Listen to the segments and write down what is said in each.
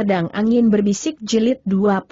Pedang Angin Berbisik Jilid 21.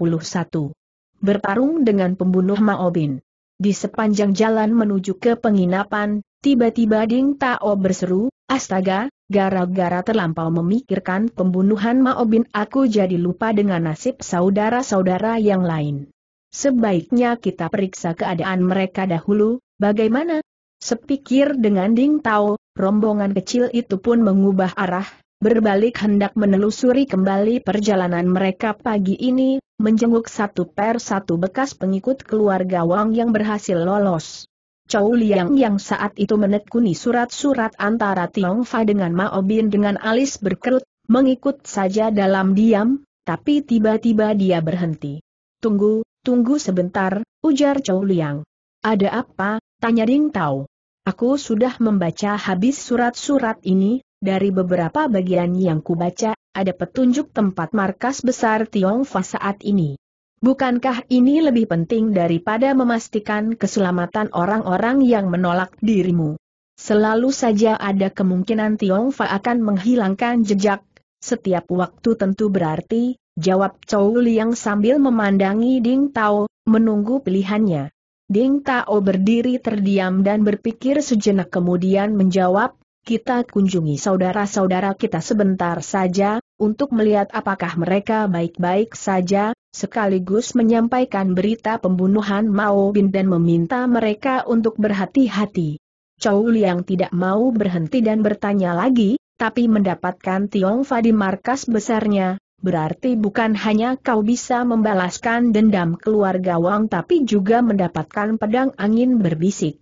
Bertarung dengan pembunuh Maobin. Di sepanjang jalan menuju ke penginapan, tiba-tiba Ding Tao berseru, Astaga, gara-gara terlampau memikirkan pembunuhan Maobin aku jadi lupa dengan nasib saudara-saudara yang lain. Sebaiknya kita periksa keadaan mereka dahulu, bagaimana? Sepikir dengan Ding Tao, rombongan kecil itu pun mengubah arah, berbalik hendak menelusuri kembali perjalanan mereka pagi ini, menjenguk satu per satu bekas pengikut keluarga Wang yang berhasil lolos. Chow Liang yang saat itu menekuni surat-surat antara Tiongfa dengan Mao Bin dengan alis berkerut, mengikut saja dalam diam, tapi tiba-tiba dia berhenti. Tunggu, tunggu sebentar, ujar Chow Liang. Ada apa, tanya Ding Tao. Aku sudah membaca habis surat-surat ini, dari beberapa bagian yang kubaca, ada petunjuk tempat markas besar Tiongfa saat ini. Bukankah ini lebih penting daripada memastikan keselamatan orang-orang yang menolak dirimu? Selalu saja ada kemungkinan Tiongfa akan menghilangkan jejak, setiap waktu tentu berarti, jawab Chou Liang sambil memandangi Ding Tao, menunggu pilihannya. Ding Tao berdiri terdiam dan berpikir sejenak kemudian menjawab, kita kunjungi saudara-saudara kita sebentar saja, untuk melihat apakah mereka baik-baik saja, sekaligus menyampaikan berita pembunuhan Mao Bin dan meminta mereka untuk berhati-hati. Chow Liang tidak mau berhenti dan bertanya lagi, tapi mendapatkan Tiong Fa di markas besarnya, berarti bukan hanya kau bisa membalaskan dendam keluarga Wang tapi juga mendapatkan pedang angin berbisik.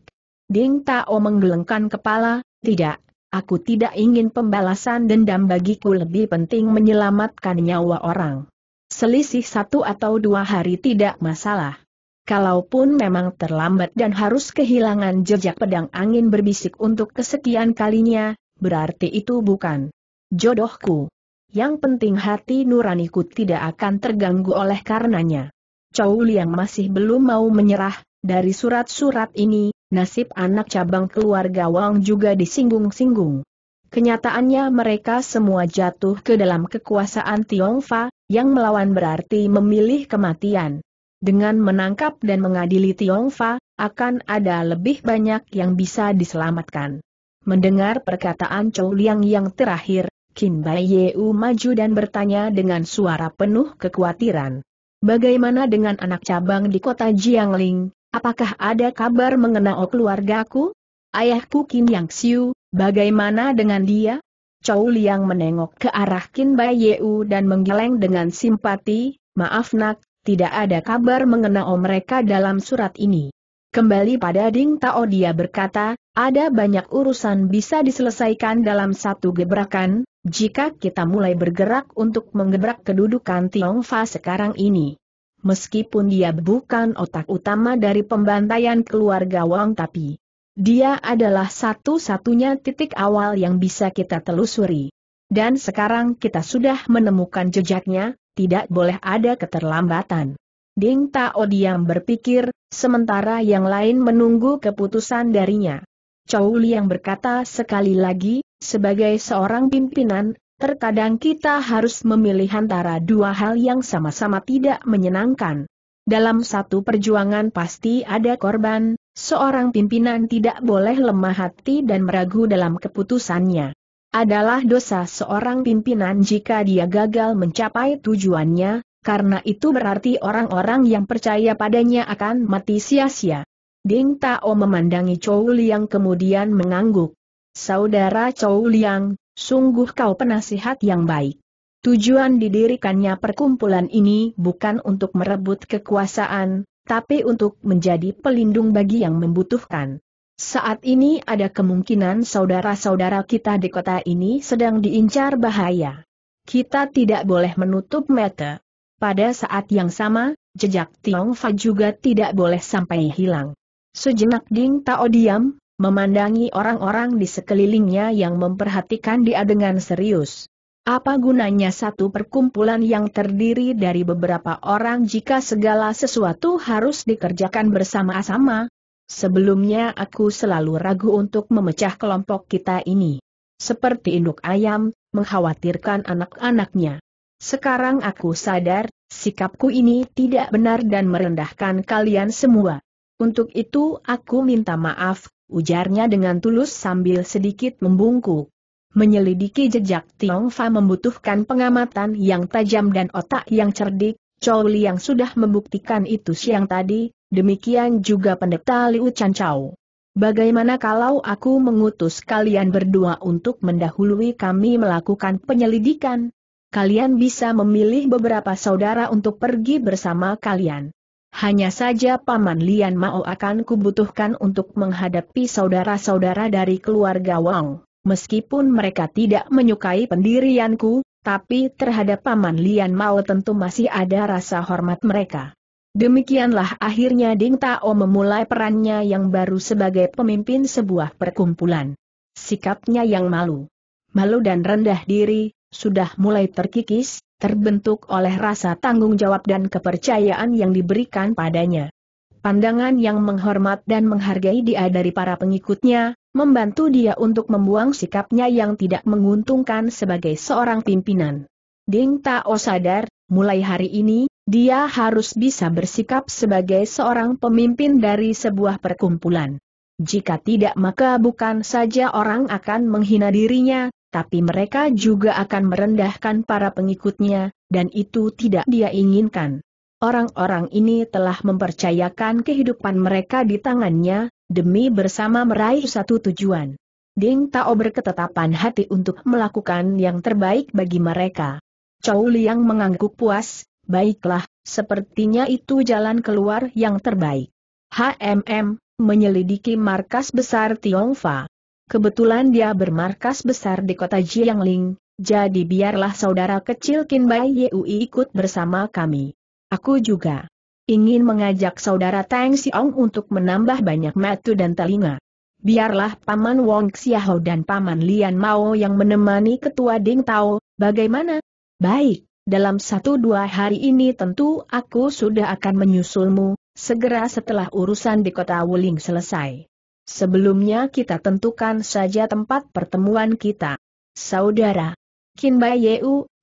Ding Tao menggelengkan kepala, tidak, Aku tidak ingin pembalasan dendam bagiku lebih penting menyelamatkan nyawa orang. Selisih satu atau dua hari tidak masalah. Kalaupun memang terlambat dan harus kehilangan jejak pedang angin berbisik untuk kesekian kalinya, berarti itu bukan jodohku. Yang penting hati nuraniku tidak akan terganggu oleh karenanya. Chow Liang masih belum mau menyerah, dari surat-surat ini, nasib anak cabang keluarga Wang juga disinggung-singgung. Kenyataannya mereka semua jatuh ke dalam kekuasaan Tiongfa, yang melawan berarti memilih kematian. Dengan menangkap dan mengadili Tiongfa, akan ada lebih banyak yang bisa diselamatkan. Mendengar perkataan Chou Liang yang terakhir, Qin Bai Yeu maju dan bertanya dengan suara penuh kekhawatiran. Bagaimana dengan anak cabang di kota Jiangling, apakah ada kabar mengenai keluargaku? Ayahku Qin Yang Xiu, bagaimana dengan dia? Chow Liang menengok ke arah Qin Bai Yeu dan menggeleng dengan simpati, maaf nak, tidak ada kabar mengenai mereka dalam surat ini. Kembali pada Ding Tao dia berkata, ada banyak urusan bisa diselesaikan dalam satu gebrakan, jika kita mulai bergerak untuk menggebrak kedudukan Tiongfa sekarang ini meskipun dia bukan otak utama dari pembantaian keluarga Wang tapi dia adalah satu-satunya titik awal yang bisa kita telusuri. Dan sekarang kita sudah menemukan jejaknya, tidak boleh ada keterlambatan. Ding Tao diam berpikir, sementara yang lain menunggu keputusan darinya. Chow Liang berkata sekali lagi, sebagai seorang pimpinan, Terkadang kita harus memilih antara dua hal yang sama-sama tidak menyenangkan. Dalam satu perjuangan pasti ada korban, seorang pimpinan tidak boleh lemah hati dan meragu dalam keputusannya. Adalah dosa seorang pimpinan jika dia gagal mencapai tujuannya, karena itu berarti orang-orang yang percaya padanya akan mati sia-sia. Ding Tao memandangi Chouliang Liang kemudian mengangguk. Saudara Chouliang. Liang, Sungguh kau penasihat yang baik. Tujuan didirikannya perkumpulan ini bukan untuk merebut kekuasaan, tapi untuk menjadi pelindung bagi yang membutuhkan. Saat ini ada kemungkinan saudara-saudara kita di kota ini sedang diincar bahaya. Kita tidak boleh menutup mata. Pada saat yang sama, jejak Tiong Fa juga tidak boleh sampai hilang. Sejenak Ding Tao diam, memandangi orang-orang di sekelilingnya yang memperhatikan dia dengan serius. Apa gunanya satu perkumpulan yang terdiri dari beberapa orang jika segala sesuatu harus dikerjakan bersama-sama? Sebelumnya aku selalu ragu untuk memecah kelompok kita ini. Seperti induk ayam, mengkhawatirkan anak-anaknya. Sekarang aku sadar, sikapku ini tidak benar dan merendahkan kalian semua. Untuk itu aku minta maaf, ujarnya dengan tulus sambil sedikit membungkuk. Menyelidiki jejak Tiong Fa membutuhkan pengamatan yang tajam dan otak yang cerdik, Chow yang sudah membuktikan itu siang tadi, demikian juga pendeta Liu Chan Chow. Bagaimana kalau aku mengutus kalian berdua untuk mendahului kami melakukan penyelidikan? Kalian bisa memilih beberapa saudara untuk pergi bersama kalian. Hanya saja Paman Lian Mao akan kubutuhkan untuk menghadapi saudara-saudara dari keluarga Wang. Meskipun mereka tidak menyukai pendirianku, tapi terhadap Paman Lian Mao tentu masih ada rasa hormat mereka. Demikianlah akhirnya Ding Tao memulai perannya yang baru sebagai pemimpin sebuah perkumpulan. Sikapnya yang malu, malu dan rendah diri, sudah mulai terkikis, terbentuk oleh rasa tanggung jawab dan kepercayaan yang diberikan padanya. Pandangan yang menghormat dan menghargai dia dari para pengikutnya, membantu dia untuk membuang sikapnya yang tidak menguntungkan sebagai seorang pimpinan. Ding Tao sadar, mulai hari ini, dia harus bisa bersikap sebagai seorang pemimpin dari sebuah perkumpulan. Jika tidak maka bukan saja orang akan menghina dirinya, tapi mereka juga akan merendahkan para pengikutnya, dan itu tidak dia inginkan. Orang-orang ini telah mempercayakan kehidupan mereka di tangannya, demi bersama meraih satu tujuan. Ding Tao berketetapan hati untuk melakukan yang terbaik bagi mereka. Chow Liang mengangguk puas, baiklah, sepertinya itu jalan keluar yang terbaik. HMM, menyelidiki markas besar Tiongfa. Kebetulan dia bermarkas besar di kota Jiangling, jadi biarlah saudara kecil Qin Bai Yui ikut bersama kami. Aku juga ingin mengajak saudara Tang Siong untuk menambah banyak mata dan telinga. Biarlah Paman Wong Xiao dan Paman Lian Mao yang menemani Ketua Ding Tao, bagaimana? Baik, dalam satu dua hari ini tentu aku sudah akan menyusulmu, segera setelah urusan di kota Wuling selesai. Sebelumnya kita tentukan saja tempat pertemuan kita. Saudara, Qin Bai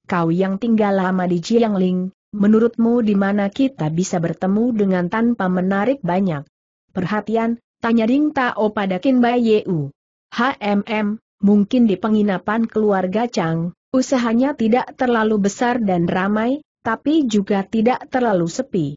kau yang tinggal lama di Jiangling, menurutmu di mana kita bisa bertemu dengan tanpa menarik banyak? Perhatian, tanya Ding Tao pada Qin Bai Yeu. HMM, mungkin di penginapan keluarga Chang, usahanya tidak terlalu besar dan ramai, tapi juga tidak terlalu sepi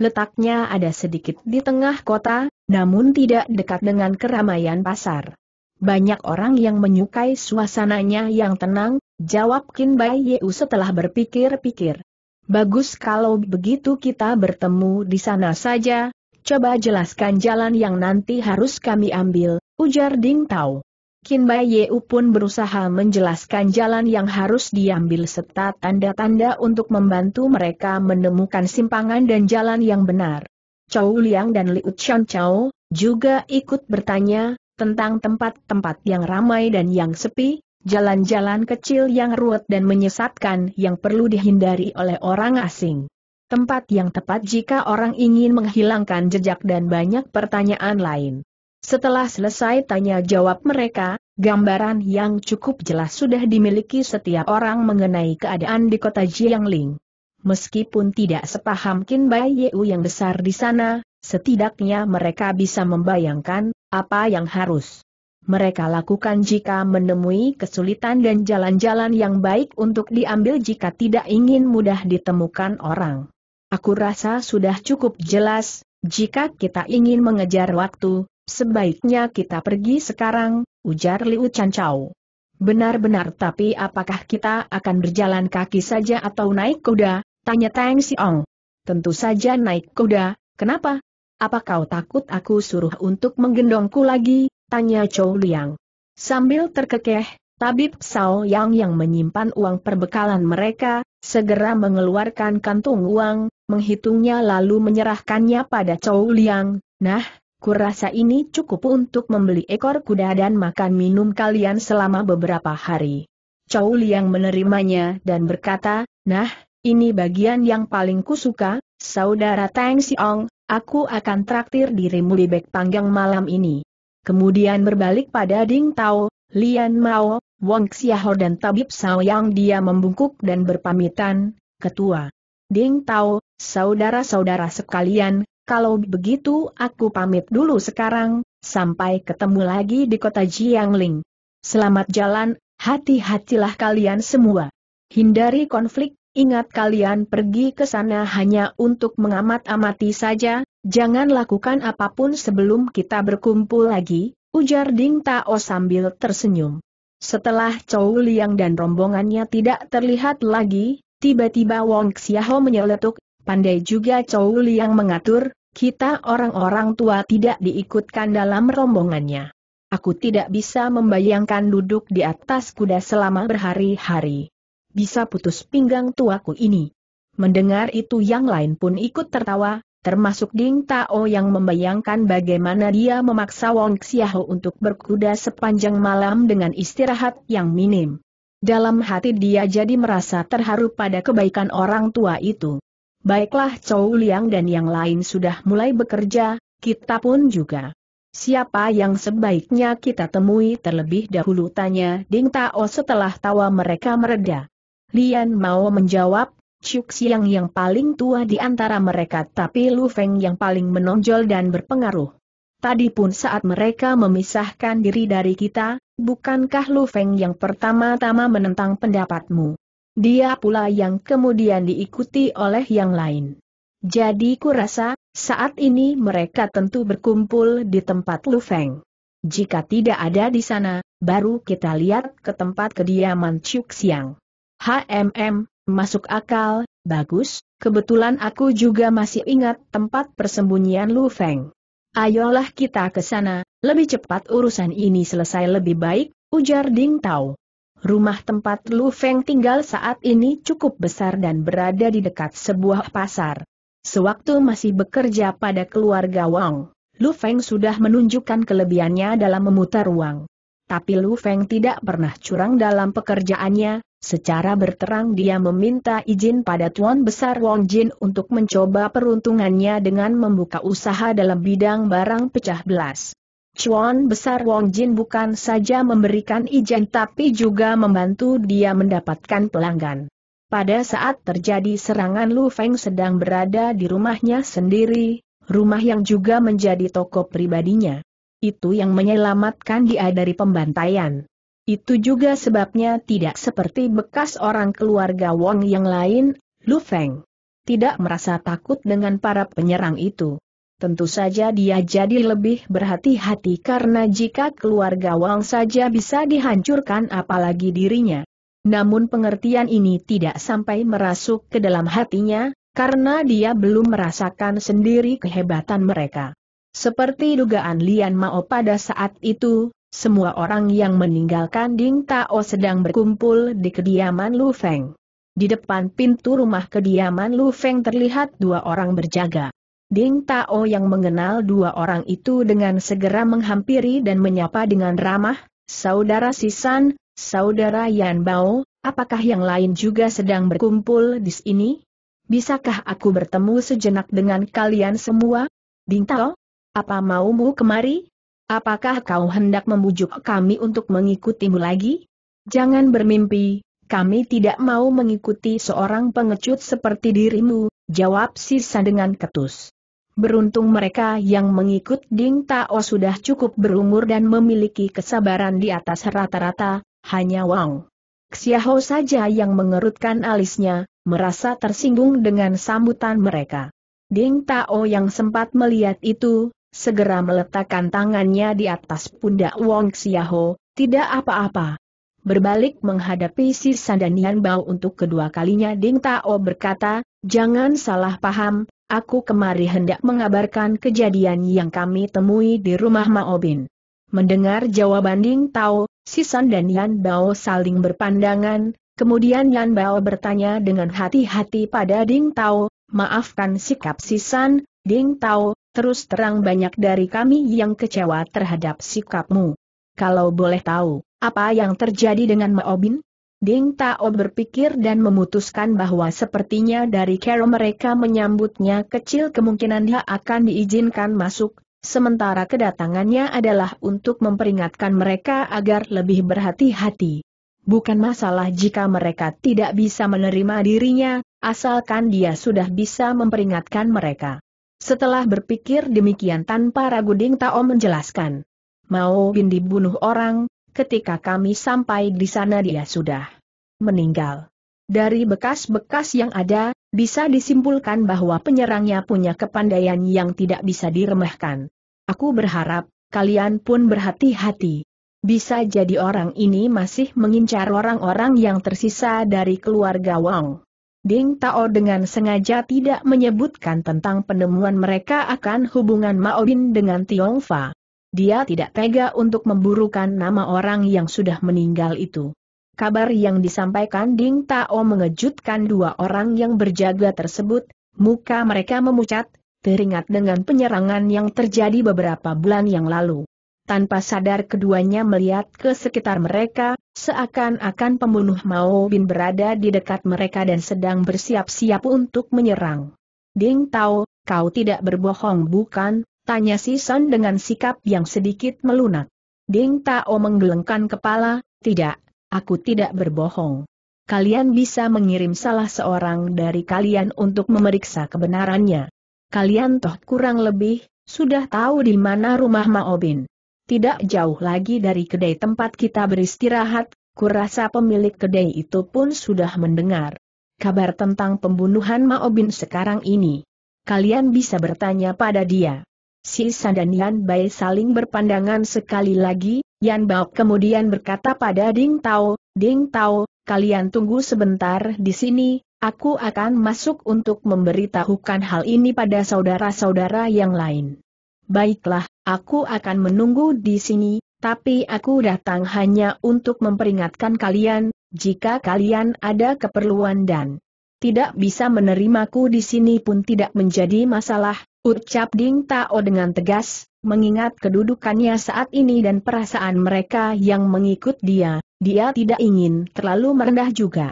letaknya ada sedikit di tengah kota, namun tidak dekat dengan keramaian pasar. Banyak orang yang menyukai suasananya yang tenang, jawab Qin Bai Yeu setelah berpikir-pikir. Bagus kalau begitu kita bertemu di sana saja, coba jelaskan jalan yang nanti harus kami ambil, ujar Ding Tao. Kin Bai Yeu pun berusaha menjelaskan jalan yang harus diambil serta tanda-tanda untuk membantu mereka menemukan simpangan dan jalan yang benar. Chow Liang dan Liu Chan Chow juga ikut bertanya tentang tempat-tempat yang ramai dan yang sepi, jalan-jalan kecil yang ruwet dan menyesatkan yang perlu dihindari oleh orang asing. Tempat yang tepat jika orang ingin menghilangkan jejak dan banyak pertanyaan lain. Setelah selesai tanya jawab mereka, gambaran yang cukup jelas sudah dimiliki setiap orang mengenai keadaan di kota Jiangling. Meskipun tidak sepaham Qin Bai Yeu yang besar di sana, setidaknya mereka bisa membayangkan apa yang harus mereka lakukan jika menemui kesulitan dan jalan-jalan yang baik untuk diambil jika tidak ingin mudah ditemukan orang. Aku rasa sudah cukup jelas, jika kita ingin mengejar waktu, Sebaiknya kita pergi sekarang, ujar Liu Chancau. Benar-benar tapi apakah kita akan berjalan kaki saja atau naik kuda, tanya Tang Xiong. Tentu saja naik kuda, kenapa? Apa kau takut aku suruh untuk menggendongku lagi, tanya Chou Liang. Sambil terkekeh, tabib Sao Yang yang menyimpan uang perbekalan mereka, segera mengeluarkan kantung uang, menghitungnya lalu menyerahkannya pada Chou Liang. Nah, kurasa ini cukup untuk membeli ekor kuda dan makan minum kalian selama beberapa hari. Chow Liang menerimanya dan berkata, nah, ini bagian yang paling kusuka, saudara Tang Siong, aku akan traktir dirimu di bek panggang malam ini. Kemudian berbalik pada Ding Tao, Lian Mao, Wong Xiaho dan Tabib Sao yang dia membungkuk dan berpamitan, ketua. Ding Tao, saudara-saudara sekalian, kalau begitu aku pamit dulu sekarang, sampai ketemu lagi di kota Jiangling. Selamat jalan, hati-hatilah kalian semua. Hindari konflik, ingat kalian pergi ke sana hanya untuk mengamat-amati saja, jangan lakukan apapun sebelum kita berkumpul lagi, ujar Ding Tao sambil tersenyum. Setelah Chou Liang dan rombongannya tidak terlihat lagi, tiba-tiba Wong Xiaho menyeletuk, pandai juga Chow Liang mengatur, kita orang-orang tua tidak diikutkan dalam rombongannya. Aku tidak bisa membayangkan duduk di atas kuda selama berhari-hari. Bisa putus pinggang tuaku ini. Mendengar itu yang lain pun ikut tertawa, termasuk Ding Tao yang membayangkan bagaimana dia memaksa Wong Xiao untuk berkuda sepanjang malam dengan istirahat yang minim. Dalam hati dia jadi merasa terharu pada kebaikan orang tua itu. Baiklah Chow Liang dan yang lain sudah mulai bekerja, kita pun juga. Siapa yang sebaiknya kita temui terlebih dahulu tanya Ding Tao setelah tawa mereka mereda. Lian mau menjawab, Chuk Siang yang paling tua di antara mereka tapi Lu Feng yang paling menonjol dan berpengaruh. Tadi pun saat mereka memisahkan diri dari kita, bukankah Lu Feng yang pertama-tama menentang pendapatmu? dia pula yang kemudian diikuti oleh yang lain. Jadi kurasa, saat ini mereka tentu berkumpul di tempat Lu Feng. Jika tidak ada di sana, baru kita lihat ke tempat kediaman Chuk Siang. HMM, masuk akal, bagus, kebetulan aku juga masih ingat tempat persembunyian Lu Feng. Ayolah kita ke sana, lebih cepat urusan ini selesai lebih baik, ujar Ding Tao. Rumah tempat Lu Feng tinggal saat ini cukup besar dan berada di dekat sebuah pasar. Sewaktu masih bekerja pada keluarga Wang, Lu Feng sudah menunjukkan kelebihannya dalam memutar uang. Tapi Lu Feng tidak pernah curang dalam pekerjaannya, secara berterang dia meminta izin pada Tuan Besar Wang Jin untuk mencoba peruntungannya dengan membuka usaha dalam bidang barang pecah belas. Chuan besar Wong Jin bukan saja memberikan izin tapi juga membantu dia mendapatkan pelanggan. Pada saat terjadi serangan Lu Feng sedang berada di rumahnya sendiri, rumah yang juga menjadi toko pribadinya. Itu yang menyelamatkan dia dari pembantaian. Itu juga sebabnya tidak seperti bekas orang keluarga Wong yang lain, Lu Feng. Tidak merasa takut dengan para penyerang itu. Tentu saja dia jadi lebih berhati-hati karena jika keluarga Wang saja bisa dihancurkan apalagi dirinya. Namun pengertian ini tidak sampai merasuk ke dalam hatinya, karena dia belum merasakan sendiri kehebatan mereka. Seperti dugaan Lian Mao pada saat itu, semua orang yang meninggalkan Ding Tao sedang berkumpul di kediaman Lu Feng. Di depan pintu rumah kediaman Lu Feng terlihat dua orang berjaga. Ding Tao yang mengenal dua orang itu dengan segera menghampiri dan menyapa dengan ramah, Saudara Sisan, Saudara Yan Bao, apakah yang lain juga sedang berkumpul di sini? Bisakah aku bertemu sejenak dengan kalian semua? Ding Tao, apa maumu kemari? Apakah kau hendak membujuk kami untuk mengikutimu lagi? Jangan bermimpi, kami tidak mau mengikuti seorang pengecut seperti dirimu, jawab Sisan dengan ketus. Beruntung mereka yang mengikut Ding Tao sudah cukup berumur dan memiliki kesabaran di atas rata-rata, hanya Wang Xiaho saja yang mengerutkan alisnya, merasa tersinggung dengan sambutan mereka. Ding Tao yang sempat melihat itu, segera meletakkan tangannya di atas pundak Wang Xiaho, tidak apa-apa. Berbalik menghadapi si Sandanian Bao untuk kedua kalinya Ding Tao berkata, jangan salah paham, Aku kemari hendak mengabarkan kejadian yang kami temui di rumah Maobin. Mendengar jawaban Ding Tao, Sisan dan Yan Bao saling berpandangan, kemudian Yan Bao bertanya dengan hati-hati pada Ding Tao, maafkan sikap Sisan, Ding Tao, terus terang banyak dari kami yang kecewa terhadap sikapmu. Kalau boleh tahu, apa yang terjadi dengan Maobin? Ding Tao berpikir dan memutuskan bahwa sepertinya dari cara mereka menyambutnya kecil kemungkinan dia akan diizinkan masuk, sementara kedatangannya adalah untuk memperingatkan mereka agar lebih berhati-hati. Bukan masalah jika mereka tidak bisa menerima dirinya, asalkan dia sudah bisa memperingatkan mereka. Setelah berpikir demikian tanpa ragu Ding Tao menjelaskan. Mao Bin dibunuh orang, Ketika kami sampai di sana dia sudah meninggal. Dari bekas-bekas yang ada, bisa disimpulkan bahwa penyerangnya punya kepandaian yang tidak bisa diremehkan. Aku berharap, kalian pun berhati-hati. Bisa jadi orang ini masih mengincar orang-orang yang tersisa dari keluarga Wang. Ding Tao dengan sengaja tidak menyebutkan tentang penemuan mereka akan hubungan Maobin dengan Tiongfa. Dia tidak tega untuk memburukan nama orang yang sudah meninggal itu. Kabar yang disampaikan Ding Tao mengejutkan dua orang yang berjaga tersebut, muka mereka memucat, teringat dengan penyerangan yang terjadi beberapa bulan yang lalu. Tanpa sadar keduanya melihat ke sekitar mereka, seakan-akan pembunuh Mao Bin berada di dekat mereka dan sedang bersiap-siap untuk menyerang. Ding Tao, kau tidak berbohong bukan, Tanya si Son dengan sikap yang sedikit melunak. Ding Tao menggelengkan kepala, tidak, aku tidak berbohong. Kalian bisa mengirim salah seorang dari kalian untuk memeriksa kebenarannya. Kalian toh kurang lebih, sudah tahu di mana rumah Maobin. Tidak jauh lagi dari kedai tempat kita beristirahat, kurasa pemilik kedai itu pun sudah mendengar kabar tentang pembunuhan Maobin sekarang ini. Kalian bisa bertanya pada dia. Sisa dan Yan Bai saling berpandangan sekali lagi, Yan Bao kemudian berkata pada Ding Tao, Ding Tao, kalian tunggu sebentar di sini, aku akan masuk untuk memberitahukan hal ini pada saudara-saudara yang lain. Baiklah, aku akan menunggu di sini, tapi aku datang hanya untuk memperingatkan kalian, jika kalian ada keperluan dan tidak bisa menerimaku di sini pun tidak menjadi masalah, ucap Ding Tao dengan tegas, mengingat kedudukannya saat ini dan perasaan mereka yang mengikut dia, dia tidak ingin terlalu merendah juga.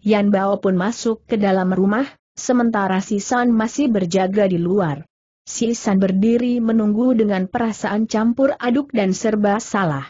Yan Bao pun masuk ke dalam rumah, sementara si San masih berjaga di luar. Si San berdiri menunggu dengan perasaan campur aduk dan serba salah.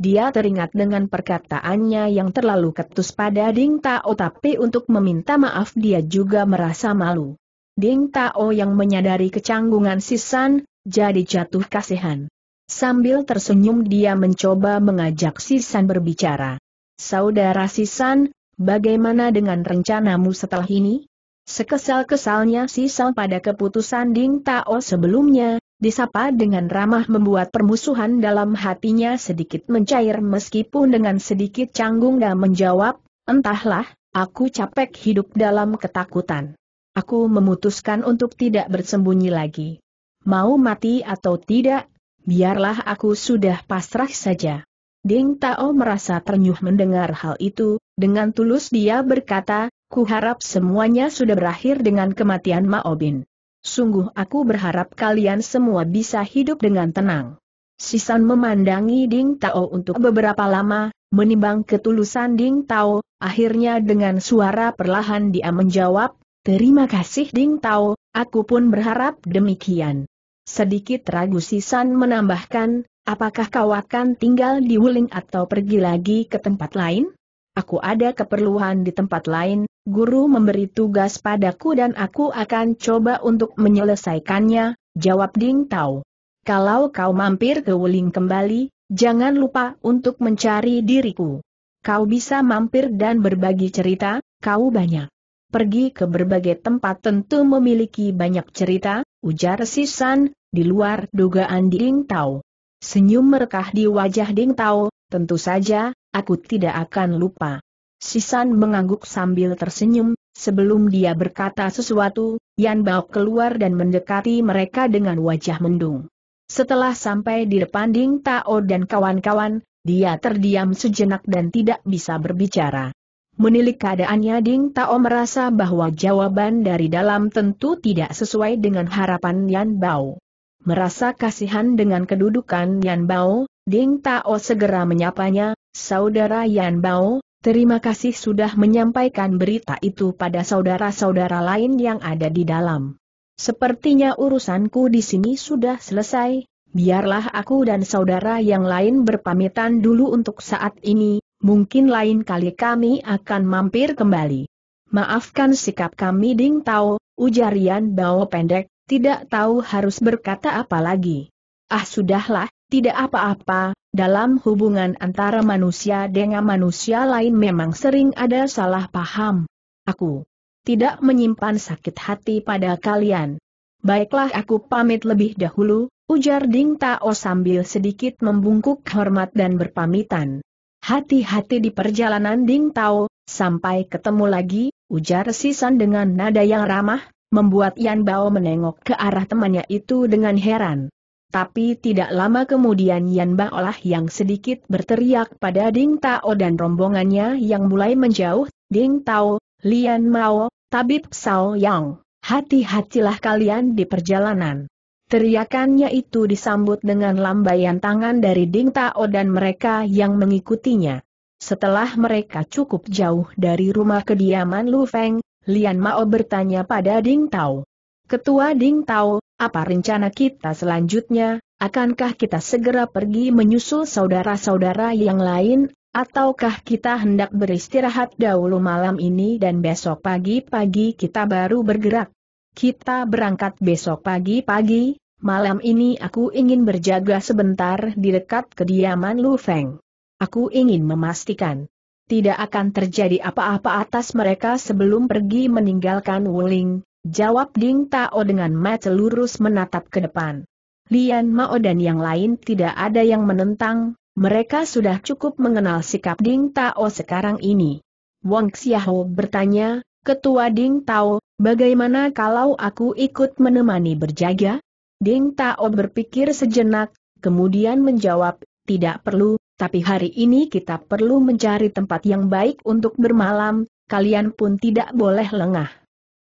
Dia teringat dengan perkataannya yang terlalu ketus pada Ding Tao tapi untuk meminta maaf dia juga merasa malu. Ding Tao yang menyadari kecanggungan Sisan, jadi jatuh kasihan. Sambil tersenyum dia mencoba mengajak Sisan berbicara. Saudara Sisan, bagaimana dengan rencanamu setelah ini? Sekesal-kesalnya Sisan pada keputusan Ding Tao sebelumnya, disapa dengan ramah membuat permusuhan dalam hatinya sedikit mencair meskipun dengan sedikit canggung dan menjawab, entahlah, aku capek hidup dalam ketakutan. Aku memutuskan untuk tidak bersembunyi lagi. Mau mati atau tidak, biarlah aku sudah pasrah saja. Ding Tao merasa ternyuh mendengar hal itu, dengan tulus dia berkata, ku harap semuanya sudah berakhir dengan kematian Maobin. Sungguh aku berharap kalian semua bisa hidup dengan tenang. Sisan memandangi Ding Tao untuk beberapa lama, menimbang ketulusan Ding Tao, akhirnya dengan suara perlahan dia menjawab, Terima kasih Ding Tao, aku pun berharap demikian. Sedikit ragu Sisan menambahkan, apakah kau akan tinggal di Wuling atau pergi lagi ke tempat lain? Aku ada keperluan di tempat lain, guru memberi tugas padaku dan aku akan coba untuk menyelesaikannya, jawab Ding Tao. Kalau kau mampir ke Wuling kembali, jangan lupa untuk mencari diriku. Kau bisa mampir dan berbagi cerita, kau banyak. Pergi ke berbagai tempat tentu memiliki banyak cerita, ujar Sisan, di luar dugaan Ding Tao. Senyum merekah di wajah Ding Tao, tentu saja, aku tidak akan lupa. Sisan mengangguk sambil tersenyum, sebelum dia berkata sesuatu, Yan Bao keluar dan mendekati mereka dengan wajah mendung. Setelah sampai di depan Ding Tao dan kawan-kawan, dia terdiam sejenak dan tidak bisa berbicara. Menilik keadaannya Ding Tao merasa bahwa jawaban dari dalam tentu tidak sesuai dengan harapan Yan Bao. Merasa kasihan dengan kedudukan Yan Bao, Ding Tao segera menyapanya, Saudara Yan Bao, Terima kasih sudah menyampaikan berita itu pada saudara-saudara lain yang ada di dalam. Sepertinya urusanku di sini sudah selesai, biarlah aku dan saudara yang lain berpamitan dulu untuk saat ini, mungkin lain kali kami akan mampir kembali. Maafkan sikap kami Ding Tao, Ujarian bawa pendek, tidak tahu harus berkata apa lagi. Ah sudahlah, tidak apa-apa, dalam hubungan antara manusia dengan manusia lain memang sering ada salah paham. Aku tidak menyimpan sakit hati pada kalian. Baiklah aku pamit lebih dahulu, ujar Ding Tao sambil sedikit membungkuk hormat dan berpamitan. Hati-hati di perjalanan Ding Tao, sampai ketemu lagi, ujar Sisan dengan nada yang ramah, membuat Yan Bao menengok ke arah temannya itu dengan heran. Tapi tidak lama kemudian Yan Baolah yang sedikit berteriak pada Ding Tao dan rombongannya yang mulai menjauh, Ding Tao, Lian Mao, Tabib Sao Yang, hati-hatilah kalian di perjalanan. Teriakannya itu disambut dengan lambaian tangan dari Ding Tao dan mereka yang mengikutinya. Setelah mereka cukup jauh dari rumah kediaman Lu Feng, Lian Mao bertanya pada Ding Tao. Ketua Ding Tao, apa rencana kita selanjutnya? Akankah kita segera pergi menyusul saudara-saudara yang lain, ataukah kita hendak beristirahat dahulu malam ini dan besok pagi-pagi kita baru bergerak? Kita berangkat besok pagi-pagi, malam ini aku ingin berjaga sebentar di dekat kediaman Lu Feng. Aku ingin memastikan tidak akan terjadi apa-apa atas mereka sebelum pergi meninggalkan Wuling, Jawab Ding Tao dengan mata lurus menatap ke depan. Lian Mao dan yang lain tidak ada yang menentang, mereka sudah cukup mengenal sikap Ding Tao sekarang ini. Wang Xiaoho bertanya, Ketua Ding Tao, bagaimana kalau aku ikut menemani berjaga? Ding Tao berpikir sejenak, kemudian menjawab, tidak perlu, tapi hari ini kita perlu mencari tempat yang baik untuk bermalam, kalian pun tidak boleh lengah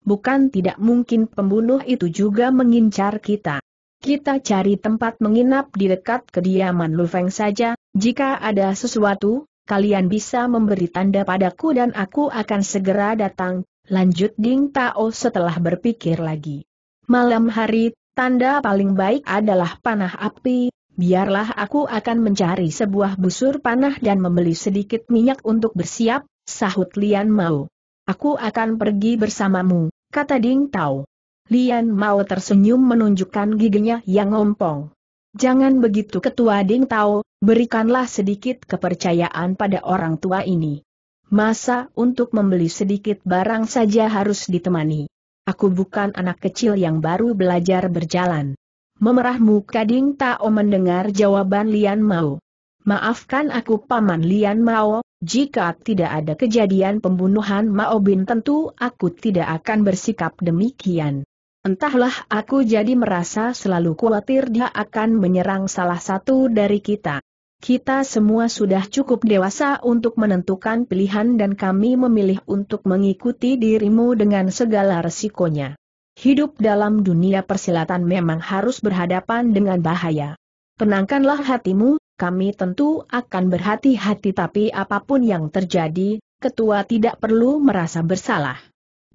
bukan tidak mungkin pembunuh itu juga mengincar kita. Kita cari tempat menginap di dekat kediaman Lu Feng saja, jika ada sesuatu, kalian bisa memberi tanda padaku dan aku akan segera datang, lanjut Ding Tao setelah berpikir lagi. Malam hari, tanda paling baik adalah panah api, biarlah aku akan mencari sebuah busur panah dan membeli sedikit minyak untuk bersiap, sahut Lian Mao. Aku akan pergi bersamamu kata Ding Tao. Lian Mao tersenyum menunjukkan giginya yang ompong. Jangan begitu ketua Ding Tao, berikanlah sedikit kepercayaan pada orang tua ini. Masa untuk membeli sedikit barang saja harus ditemani. Aku bukan anak kecil yang baru belajar berjalan. Memerah muka Ding Tao mendengar jawaban Lian Mao. Maafkan aku Paman Lian Mao, jika tidak ada kejadian pembunuhan Mao tentu aku tidak akan bersikap demikian. Entahlah aku jadi merasa selalu khawatir dia akan menyerang salah satu dari kita. Kita semua sudah cukup dewasa untuk menentukan pilihan dan kami memilih untuk mengikuti dirimu dengan segala resikonya. Hidup dalam dunia persilatan memang harus berhadapan dengan bahaya. Tenangkanlah hatimu, kami tentu akan berhati-hati tapi apapun yang terjadi, ketua tidak perlu merasa bersalah.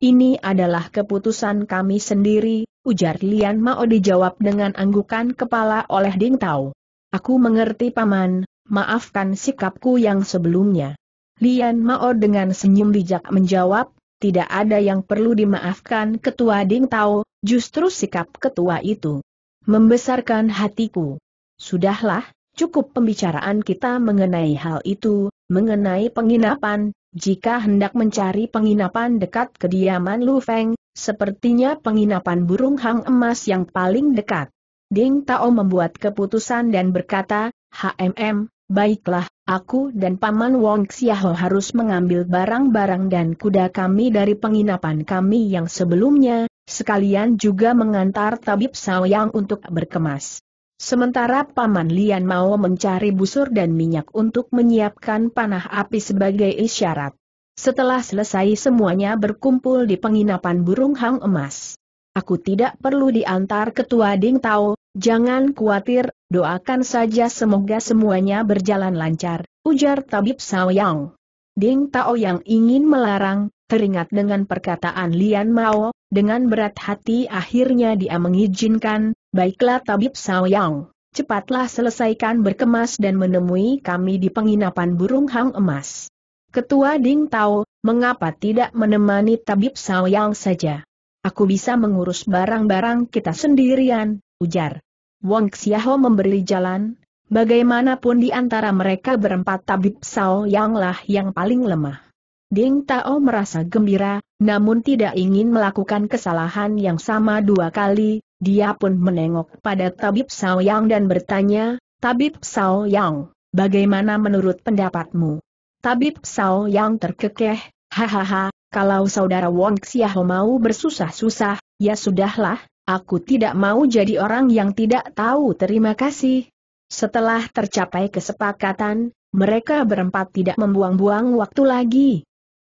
Ini adalah keputusan kami sendiri, ujar Lian Mao dijawab dengan anggukan kepala oleh Ding Tao. Aku mengerti paman, maafkan sikapku yang sebelumnya. Lian Mao dengan senyum bijak menjawab, tidak ada yang perlu dimaafkan ketua Ding Tao, justru sikap ketua itu. Membesarkan hatiku. Sudahlah, Cukup pembicaraan kita mengenai hal itu, mengenai penginapan, jika hendak mencari penginapan dekat kediaman Lu Feng, sepertinya penginapan burung hang emas yang paling dekat. Ding Tao membuat keputusan dan berkata, HMM, baiklah, aku dan Paman Wong Xiaho harus mengambil barang-barang dan kuda kami dari penginapan kami yang sebelumnya, sekalian juga mengantar tabib Sawayang untuk berkemas. Sementara Paman Lian mau mencari busur dan minyak untuk menyiapkan panah api sebagai isyarat. Setelah selesai semuanya berkumpul di penginapan burung hang emas. Aku tidak perlu diantar ketua Ding Tao, jangan khawatir, doakan saja semoga semuanya berjalan lancar, ujar Tabib Saoyang. Ding Tao yang ingin melarang, teringat dengan perkataan Lian Mao, dengan berat hati akhirnya dia mengizinkan, baiklah Tabib Saoyang, cepatlah selesaikan berkemas dan menemui kami di penginapan burung hang emas. Ketua Ding Tao, mengapa tidak menemani Tabib Saoyang saja? Aku bisa mengurus barang-barang kita sendirian, ujar. Wang Xiaho memberi jalan, bagaimanapun di antara mereka berempat Tabib Sao Yang lah yang paling lemah. Ding Tao merasa gembira, namun tidak ingin melakukan kesalahan yang sama dua kali, dia pun menengok pada Tabib Sao Yang dan bertanya, Tabib Sao Yang, bagaimana menurut pendapatmu? Tabib Sao Yang terkekeh, hahaha, kalau saudara Wong Xiaho mau bersusah-susah, ya sudahlah, aku tidak mau jadi orang yang tidak tahu terima kasih. Setelah tercapai kesepakatan, mereka berempat tidak membuang-buang waktu lagi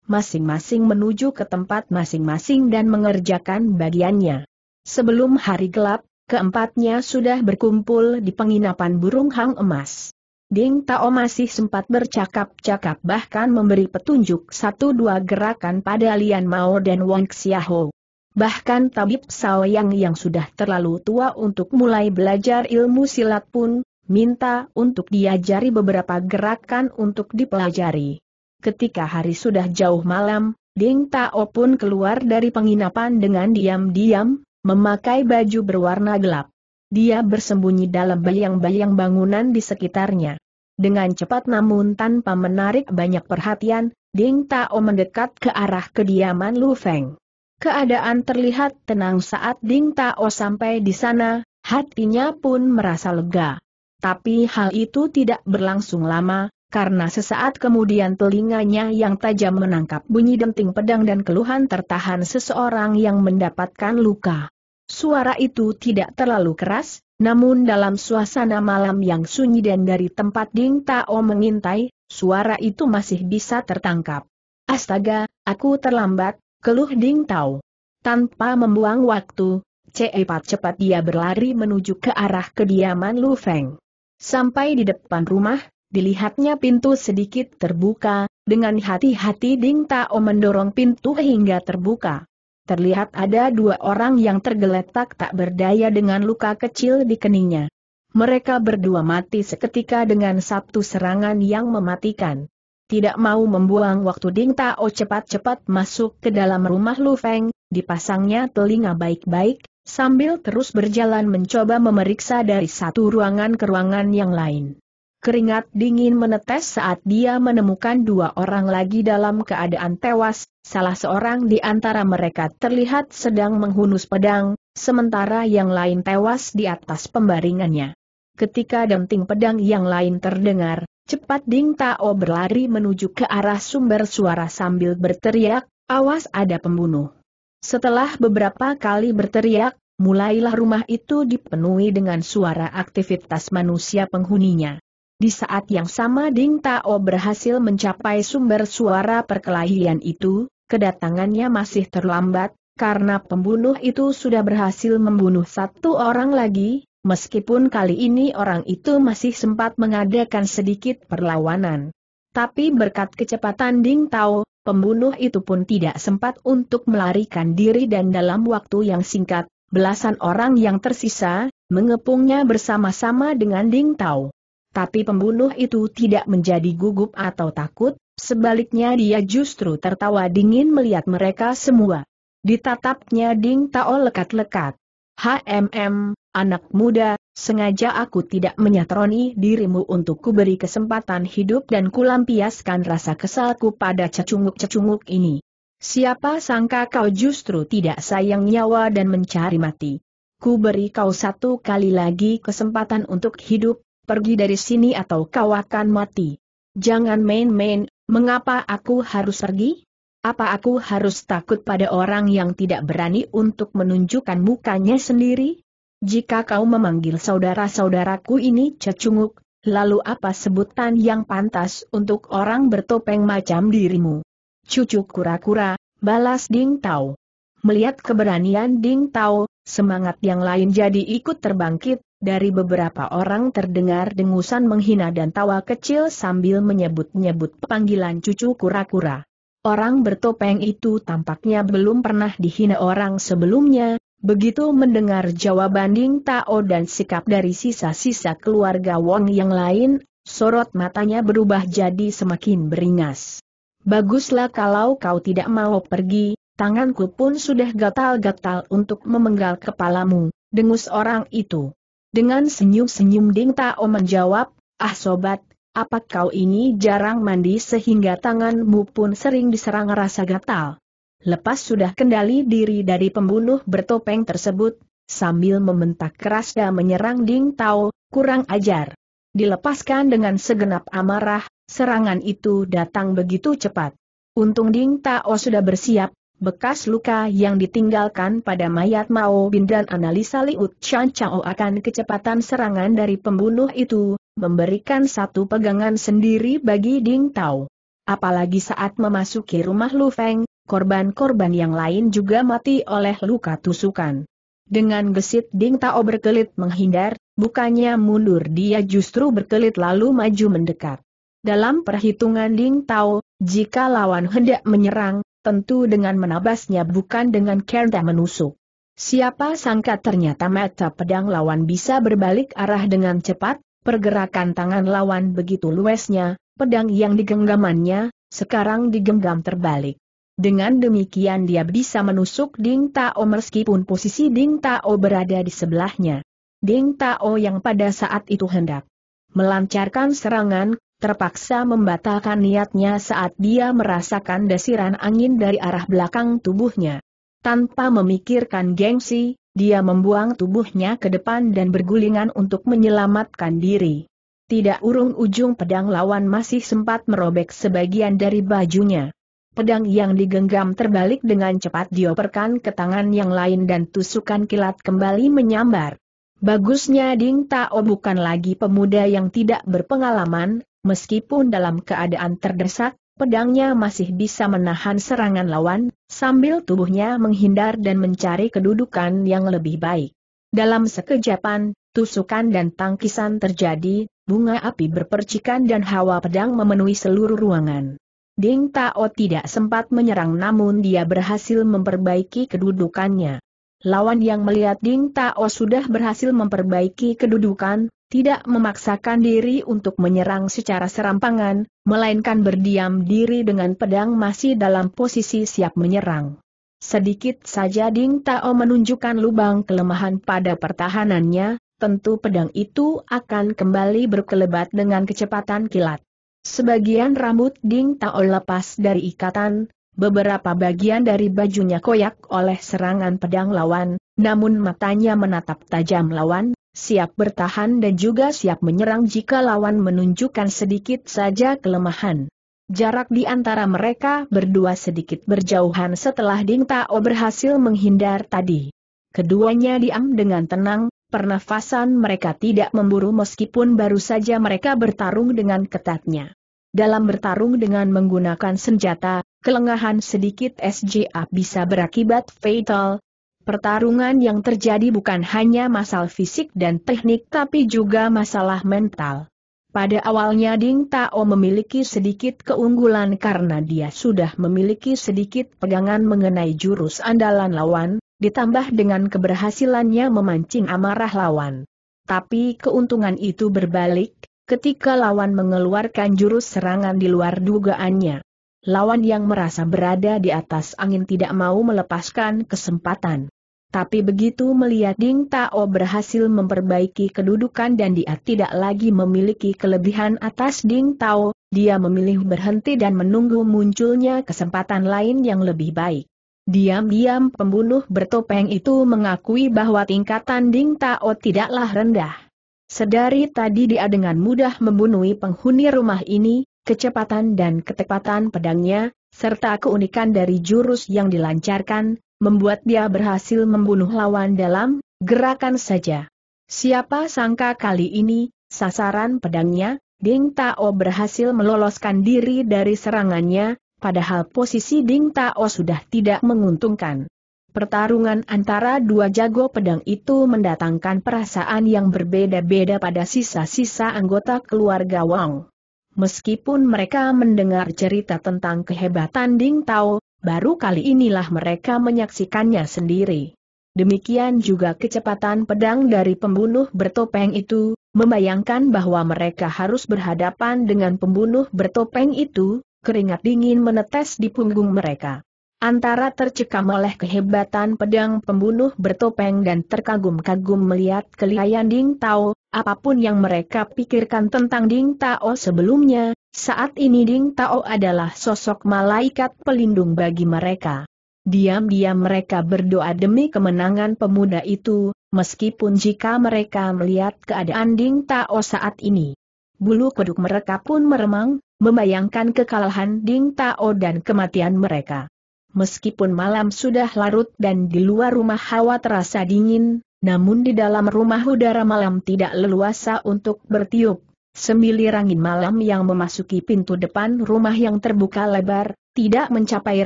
masing-masing menuju ke tempat masing-masing dan mengerjakan bagiannya. Sebelum hari gelap, keempatnya sudah berkumpul di penginapan burung hang emas. Ding Tao masih sempat bercakap-cakap bahkan memberi petunjuk satu dua gerakan pada Lian Mao dan Wang Xiahou. Bahkan tabib Yang yang sudah terlalu tua untuk mulai belajar ilmu silat pun, minta untuk diajari beberapa gerakan untuk dipelajari ketika hari sudah jauh malam, Ding Tao pun keluar dari penginapan dengan diam-diam, memakai baju berwarna gelap. Dia bersembunyi dalam bayang-bayang bangunan di sekitarnya. Dengan cepat namun tanpa menarik banyak perhatian, Ding Tao mendekat ke arah kediaman Lu Feng. Keadaan terlihat tenang saat Ding Tao sampai di sana, hatinya pun merasa lega. Tapi hal itu tidak berlangsung lama, karena sesaat kemudian telinganya yang tajam menangkap bunyi denting pedang dan keluhan tertahan seseorang yang mendapatkan luka. Suara itu tidak terlalu keras, namun dalam suasana malam yang sunyi dan dari tempat Ding Tao mengintai, suara itu masih bisa tertangkap. Astaga, aku terlambat, keluh Ding Tao. Tanpa membuang waktu, cepat cepat dia berlari menuju ke arah kediaman Lu Feng. Sampai di depan rumah, Dilihatnya pintu sedikit terbuka, dengan hati-hati Ding Tao mendorong pintu hingga terbuka. Terlihat ada dua orang yang tergeletak tak berdaya dengan luka kecil di keningnya. Mereka berdua mati seketika dengan satu serangan yang mematikan. Tidak mau membuang waktu Ding Tao cepat-cepat masuk ke dalam rumah Lu Feng, dipasangnya telinga baik-baik, sambil terus berjalan mencoba memeriksa dari satu ruangan ke ruangan yang lain. Keringat dingin menetes saat dia menemukan dua orang lagi dalam keadaan tewas, salah seorang di antara mereka terlihat sedang menghunus pedang, sementara yang lain tewas di atas pembaringannya. Ketika denting pedang yang lain terdengar, cepat Ding Tao berlari menuju ke arah sumber suara sambil berteriak, awas ada pembunuh. Setelah beberapa kali berteriak, mulailah rumah itu dipenuhi dengan suara aktivitas manusia penghuninya. Di saat yang sama Ding Tao berhasil mencapai sumber suara perkelahian itu, kedatangannya masih terlambat, karena pembunuh itu sudah berhasil membunuh satu orang lagi, meskipun kali ini orang itu masih sempat mengadakan sedikit perlawanan. Tapi berkat kecepatan Ding Tao, pembunuh itu pun tidak sempat untuk melarikan diri dan dalam waktu yang singkat, belasan orang yang tersisa, mengepungnya bersama-sama dengan Ding Tao. Tapi pembunuh itu tidak menjadi gugup atau takut, sebaliknya dia justru tertawa dingin melihat mereka semua. Ditatapnya Ding Tao lekat-lekat. HMM, anak muda, sengaja aku tidak menyatroni dirimu untuk kuberi kesempatan hidup dan kulampiaskan rasa kesalku pada cecunguk-cecunguk ini. Siapa sangka kau justru tidak sayang nyawa dan mencari mati. Ku beri kau satu kali lagi kesempatan untuk hidup, pergi dari sini atau kau akan mati. Jangan main-main, mengapa aku harus pergi? Apa aku harus takut pada orang yang tidak berani untuk menunjukkan mukanya sendiri? Jika kau memanggil saudara-saudaraku ini cecunguk, lalu apa sebutan yang pantas untuk orang bertopeng macam dirimu? Cucu kura-kura, balas Ding Tao. Melihat keberanian Ding Tao, semangat yang lain jadi ikut terbangkit, dari beberapa orang terdengar dengusan menghina dan tawa kecil sambil menyebut-nyebut panggilan cucu kura-kura. Orang bertopeng itu tampaknya belum pernah dihina orang sebelumnya, begitu mendengar jawaban Ding Tao dan sikap dari sisa-sisa keluarga Wong yang lain, sorot matanya berubah jadi semakin beringas. Baguslah kalau kau tidak mau pergi, tanganku pun sudah gatal-gatal untuk memenggal kepalamu, dengus orang itu. Dengan senyum-senyum Ding Tao menjawab, Ah sobat, apa kau ini jarang mandi sehingga tanganmu pun sering diserang rasa gatal? Lepas sudah kendali diri dari pembunuh bertopeng tersebut, sambil membentak keras dan menyerang Ding Tao, kurang ajar. Dilepaskan dengan segenap amarah, serangan itu datang begitu cepat. Untung Ding Tao sudah bersiap, Bekas luka yang ditinggalkan pada mayat Mao Bin dan analisa Liu Chan Chao akan kecepatan serangan dari pembunuh itu, memberikan satu pegangan sendiri bagi Ding Tao. Apalagi saat memasuki rumah Lu Feng, korban-korban yang lain juga mati oleh luka tusukan. Dengan gesit Ding Tao berkelit menghindar, bukannya mundur dia justru berkelit lalu maju mendekat. Dalam perhitungan Ding Tao, jika lawan hendak menyerang, tentu dengan menabasnya bukan dengan kerta menusuk. Siapa sangka ternyata mata pedang lawan bisa berbalik arah dengan cepat, pergerakan tangan lawan begitu luasnya, pedang yang digenggamannya, sekarang digenggam terbalik. Dengan demikian dia bisa menusuk Ding Tao meskipun posisi Ding Tao berada di sebelahnya. Ding Tao yang pada saat itu hendak melancarkan serangan, terpaksa membatalkan niatnya saat dia merasakan desiran angin dari arah belakang tubuhnya. Tanpa memikirkan gengsi, dia membuang tubuhnya ke depan dan bergulingan untuk menyelamatkan diri. Tidak urung ujung pedang lawan masih sempat merobek sebagian dari bajunya. Pedang yang digenggam terbalik dengan cepat dioperkan ke tangan yang lain dan tusukan kilat kembali menyambar. Bagusnya Ding Tao bukan lagi pemuda yang tidak berpengalaman, Meskipun dalam keadaan terdesak, pedangnya masih bisa menahan serangan lawan, sambil tubuhnya menghindar dan mencari kedudukan yang lebih baik. Dalam sekejapan, tusukan dan tangkisan terjadi, bunga api berpercikan dan hawa pedang memenuhi seluruh ruangan. Ding Tao tidak sempat menyerang namun dia berhasil memperbaiki kedudukannya. Lawan yang melihat Ding Tao sudah berhasil memperbaiki kedudukan, tidak memaksakan diri untuk menyerang secara serampangan, melainkan berdiam diri dengan pedang masih dalam posisi siap menyerang. Sedikit saja Ding Tao menunjukkan lubang kelemahan pada pertahanannya, tentu pedang itu akan kembali berkelebat dengan kecepatan kilat. Sebagian rambut Ding Tao lepas dari ikatan, Beberapa bagian dari bajunya koyak oleh serangan pedang lawan, namun matanya menatap tajam lawan, siap bertahan dan juga siap menyerang jika lawan menunjukkan sedikit saja kelemahan. Jarak di antara mereka berdua sedikit berjauhan setelah Ding Tao berhasil menghindar tadi. Keduanya diam dengan tenang, pernafasan mereka tidak memburu meskipun baru saja mereka bertarung dengan ketatnya. Dalam bertarung dengan menggunakan senjata, kelengahan sedikit SJA bisa berakibat fatal. Pertarungan yang terjadi bukan hanya masalah fisik dan teknik tapi juga masalah mental. Pada awalnya Ding Tao memiliki sedikit keunggulan karena dia sudah memiliki sedikit pegangan mengenai jurus andalan lawan, ditambah dengan keberhasilannya memancing amarah lawan. Tapi keuntungan itu berbalik, ketika lawan mengeluarkan jurus serangan di luar dugaannya. Lawan yang merasa berada di atas angin tidak mau melepaskan kesempatan. Tapi begitu melihat Ding Tao berhasil memperbaiki kedudukan dan dia tidak lagi memiliki kelebihan atas Ding Tao, dia memilih berhenti dan menunggu munculnya kesempatan lain yang lebih baik. Diam-diam pembunuh bertopeng itu mengakui bahwa tingkatan Ding Tao tidaklah rendah. Sedari tadi dia dengan mudah membunuhi penghuni rumah ini, kecepatan dan ketepatan pedangnya, serta keunikan dari jurus yang dilancarkan, membuat dia berhasil membunuh lawan dalam gerakan saja. Siapa sangka kali ini, sasaran pedangnya, Ding Tao berhasil meloloskan diri dari serangannya, padahal posisi Ding Tao sudah tidak menguntungkan. Pertarungan antara dua jago pedang itu mendatangkan perasaan yang berbeda-beda pada sisa-sisa anggota keluarga Wang. Meskipun mereka mendengar cerita tentang kehebatan Ding Tao, baru kali inilah mereka menyaksikannya sendiri. Demikian juga kecepatan pedang dari pembunuh bertopeng itu, membayangkan bahwa mereka harus berhadapan dengan pembunuh bertopeng itu, keringat dingin menetes di punggung mereka. Antara tercekam oleh kehebatan pedang pembunuh bertopeng dan terkagum-kagum melihat kelihayan Ding Tao, apapun yang mereka pikirkan tentang Ding Tao sebelumnya, saat ini Ding Tao adalah sosok malaikat pelindung bagi mereka. Diam-diam mereka berdoa demi kemenangan pemuda itu, meskipun jika mereka melihat keadaan Ding Tao saat ini. Bulu kuduk mereka pun meremang, membayangkan kekalahan Ding Tao dan kematian mereka. Meskipun malam sudah larut dan di luar rumah hawa terasa dingin, namun di dalam rumah udara malam tidak leluasa untuk bertiup. Semilir angin malam yang memasuki pintu depan rumah yang terbuka lebar, tidak mencapai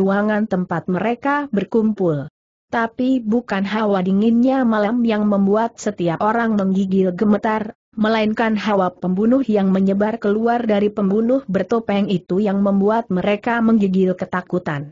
ruangan tempat mereka berkumpul. Tapi bukan hawa dinginnya malam yang membuat setiap orang menggigil gemetar, melainkan hawa pembunuh yang menyebar keluar dari pembunuh bertopeng itu yang membuat mereka menggigil ketakutan.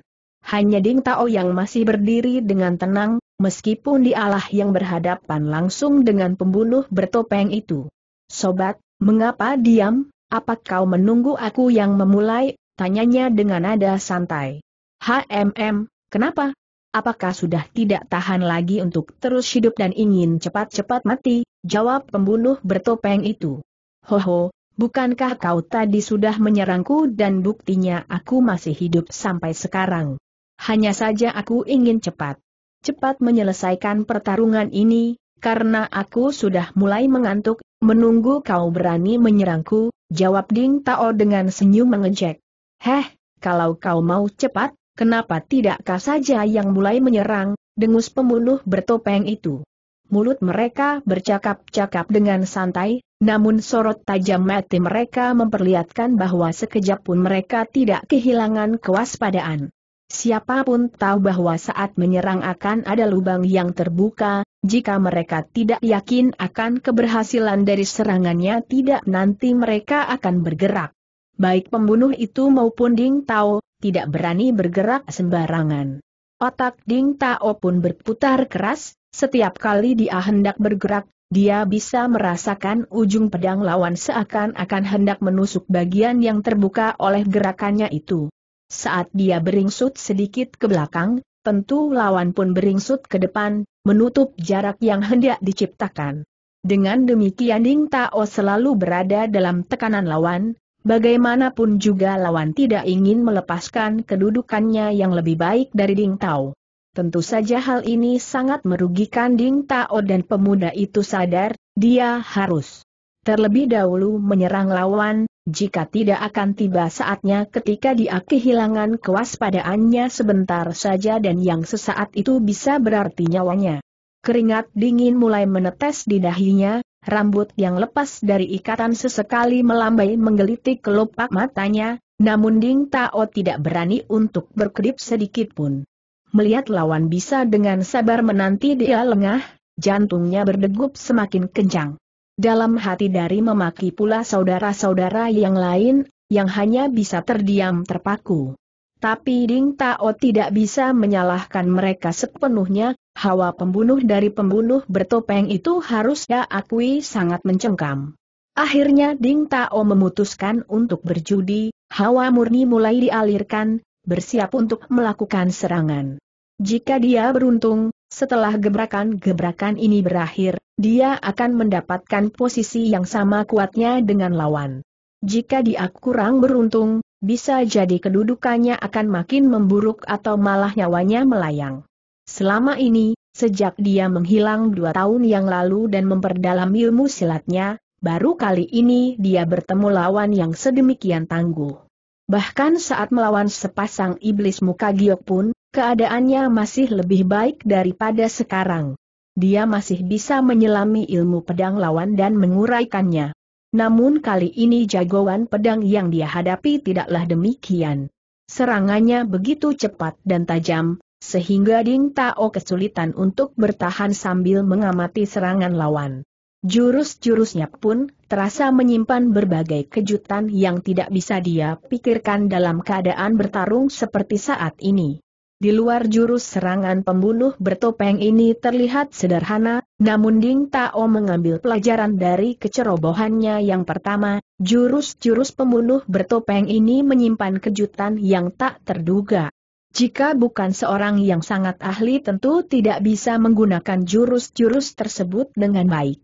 Hanya Ding Tao yang masih berdiri dengan tenang, meskipun dialah yang berhadapan langsung dengan pembunuh bertopeng itu. Sobat, mengapa diam? Apa kau menunggu aku yang memulai? Tanyanya dengan nada santai. HMM, kenapa? Apakah sudah tidak tahan lagi untuk terus hidup dan ingin cepat-cepat mati? Jawab pembunuh bertopeng itu. Hoho, bukankah kau tadi sudah menyerangku dan buktinya aku masih hidup sampai sekarang? hanya saja aku ingin cepat. Cepat menyelesaikan pertarungan ini, karena aku sudah mulai mengantuk, menunggu kau berani menyerangku, jawab Ding Tao dengan senyum mengejek. Heh, kalau kau mau cepat, kenapa tidak kau saja yang mulai menyerang, dengus pembunuh bertopeng itu. Mulut mereka bercakap-cakap dengan santai, namun sorot tajam mata mereka memperlihatkan bahwa sekejap pun mereka tidak kehilangan kewaspadaan. Siapapun tahu bahwa saat menyerang akan ada lubang yang terbuka, jika mereka tidak yakin akan keberhasilan dari serangannya tidak nanti mereka akan bergerak. Baik pembunuh itu maupun Ding Tao, tidak berani bergerak sembarangan. Otak Ding Tao pun berputar keras, setiap kali dia hendak bergerak, dia bisa merasakan ujung pedang lawan seakan-akan hendak menusuk bagian yang terbuka oleh gerakannya itu. Saat dia beringsut sedikit ke belakang, tentu lawan pun beringsut ke depan, menutup jarak yang hendak diciptakan. Dengan demikian Ding Tao selalu berada dalam tekanan lawan, bagaimanapun juga lawan tidak ingin melepaskan kedudukannya yang lebih baik dari Ding Tao. Tentu saja hal ini sangat merugikan Ding Tao dan pemuda itu sadar, dia harus terlebih dahulu menyerang lawan, jika tidak akan tiba saatnya ketika dia kehilangan kewaspadaannya sebentar saja dan yang sesaat itu bisa berarti nyawanya. Keringat dingin mulai menetes di dahinya, rambut yang lepas dari ikatan sesekali melambai menggelitik kelopak matanya, namun Ding Tao tidak berani untuk berkedip sedikit pun. Melihat lawan bisa dengan sabar menanti dia lengah, jantungnya berdegup semakin kencang dalam hati dari memaki pula saudara-saudara yang lain, yang hanya bisa terdiam terpaku. Tapi Ding Tao tidak bisa menyalahkan mereka sepenuhnya, hawa pembunuh dari pembunuh bertopeng itu harusnya akui sangat mencengkam. Akhirnya Ding Tao memutuskan untuk berjudi, hawa murni mulai dialirkan, bersiap untuk melakukan serangan. Jika dia beruntung, setelah gebrakan-gebrakan ini berakhir, dia akan mendapatkan posisi yang sama kuatnya dengan lawan. Jika dia kurang beruntung, bisa jadi kedudukannya akan makin memburuk atau malah nyawanya melayang. Selama ini, sejak dia menghilang dua tahun yang lalu dan memperdalam ilmu silatnya, baru kali ini dia bertemu lawan yang sedemikian tangguh. Bahkan saat melawan sepasang iblis muka giok pun, keadaannya masih lebih baik daripada sekarang. Dia masih bisa menyelami ilmu pedang lawan dan menguraikannya. Namun kali ini jagoan pedang yang dia hadapi tidaklah demikian. Serangannya begitu cepat dan tajam, sehingga Ding Tao kesulitan untuk bertahan sambil mengamati serangan lawan. Jurus-jurusnya pun terasa menyimpan berbagai kejutan yang tidak bisa dia pikirkan dalam keadaan bertarung seperti saat ini. Di luar jurus serangan pembunuh bertopeng ini terlihat sederhana, namun Ding Tao mengambil pelajaran dari kecerobohannya yang pertama, jurus-jurus pembunuh bertopeng ini menyimpan kejutan yang tak terduga. Jika bukan seorang yang sangat ahli tentu tidak bisa menggunakan jurus-jurus tersebut dengan baik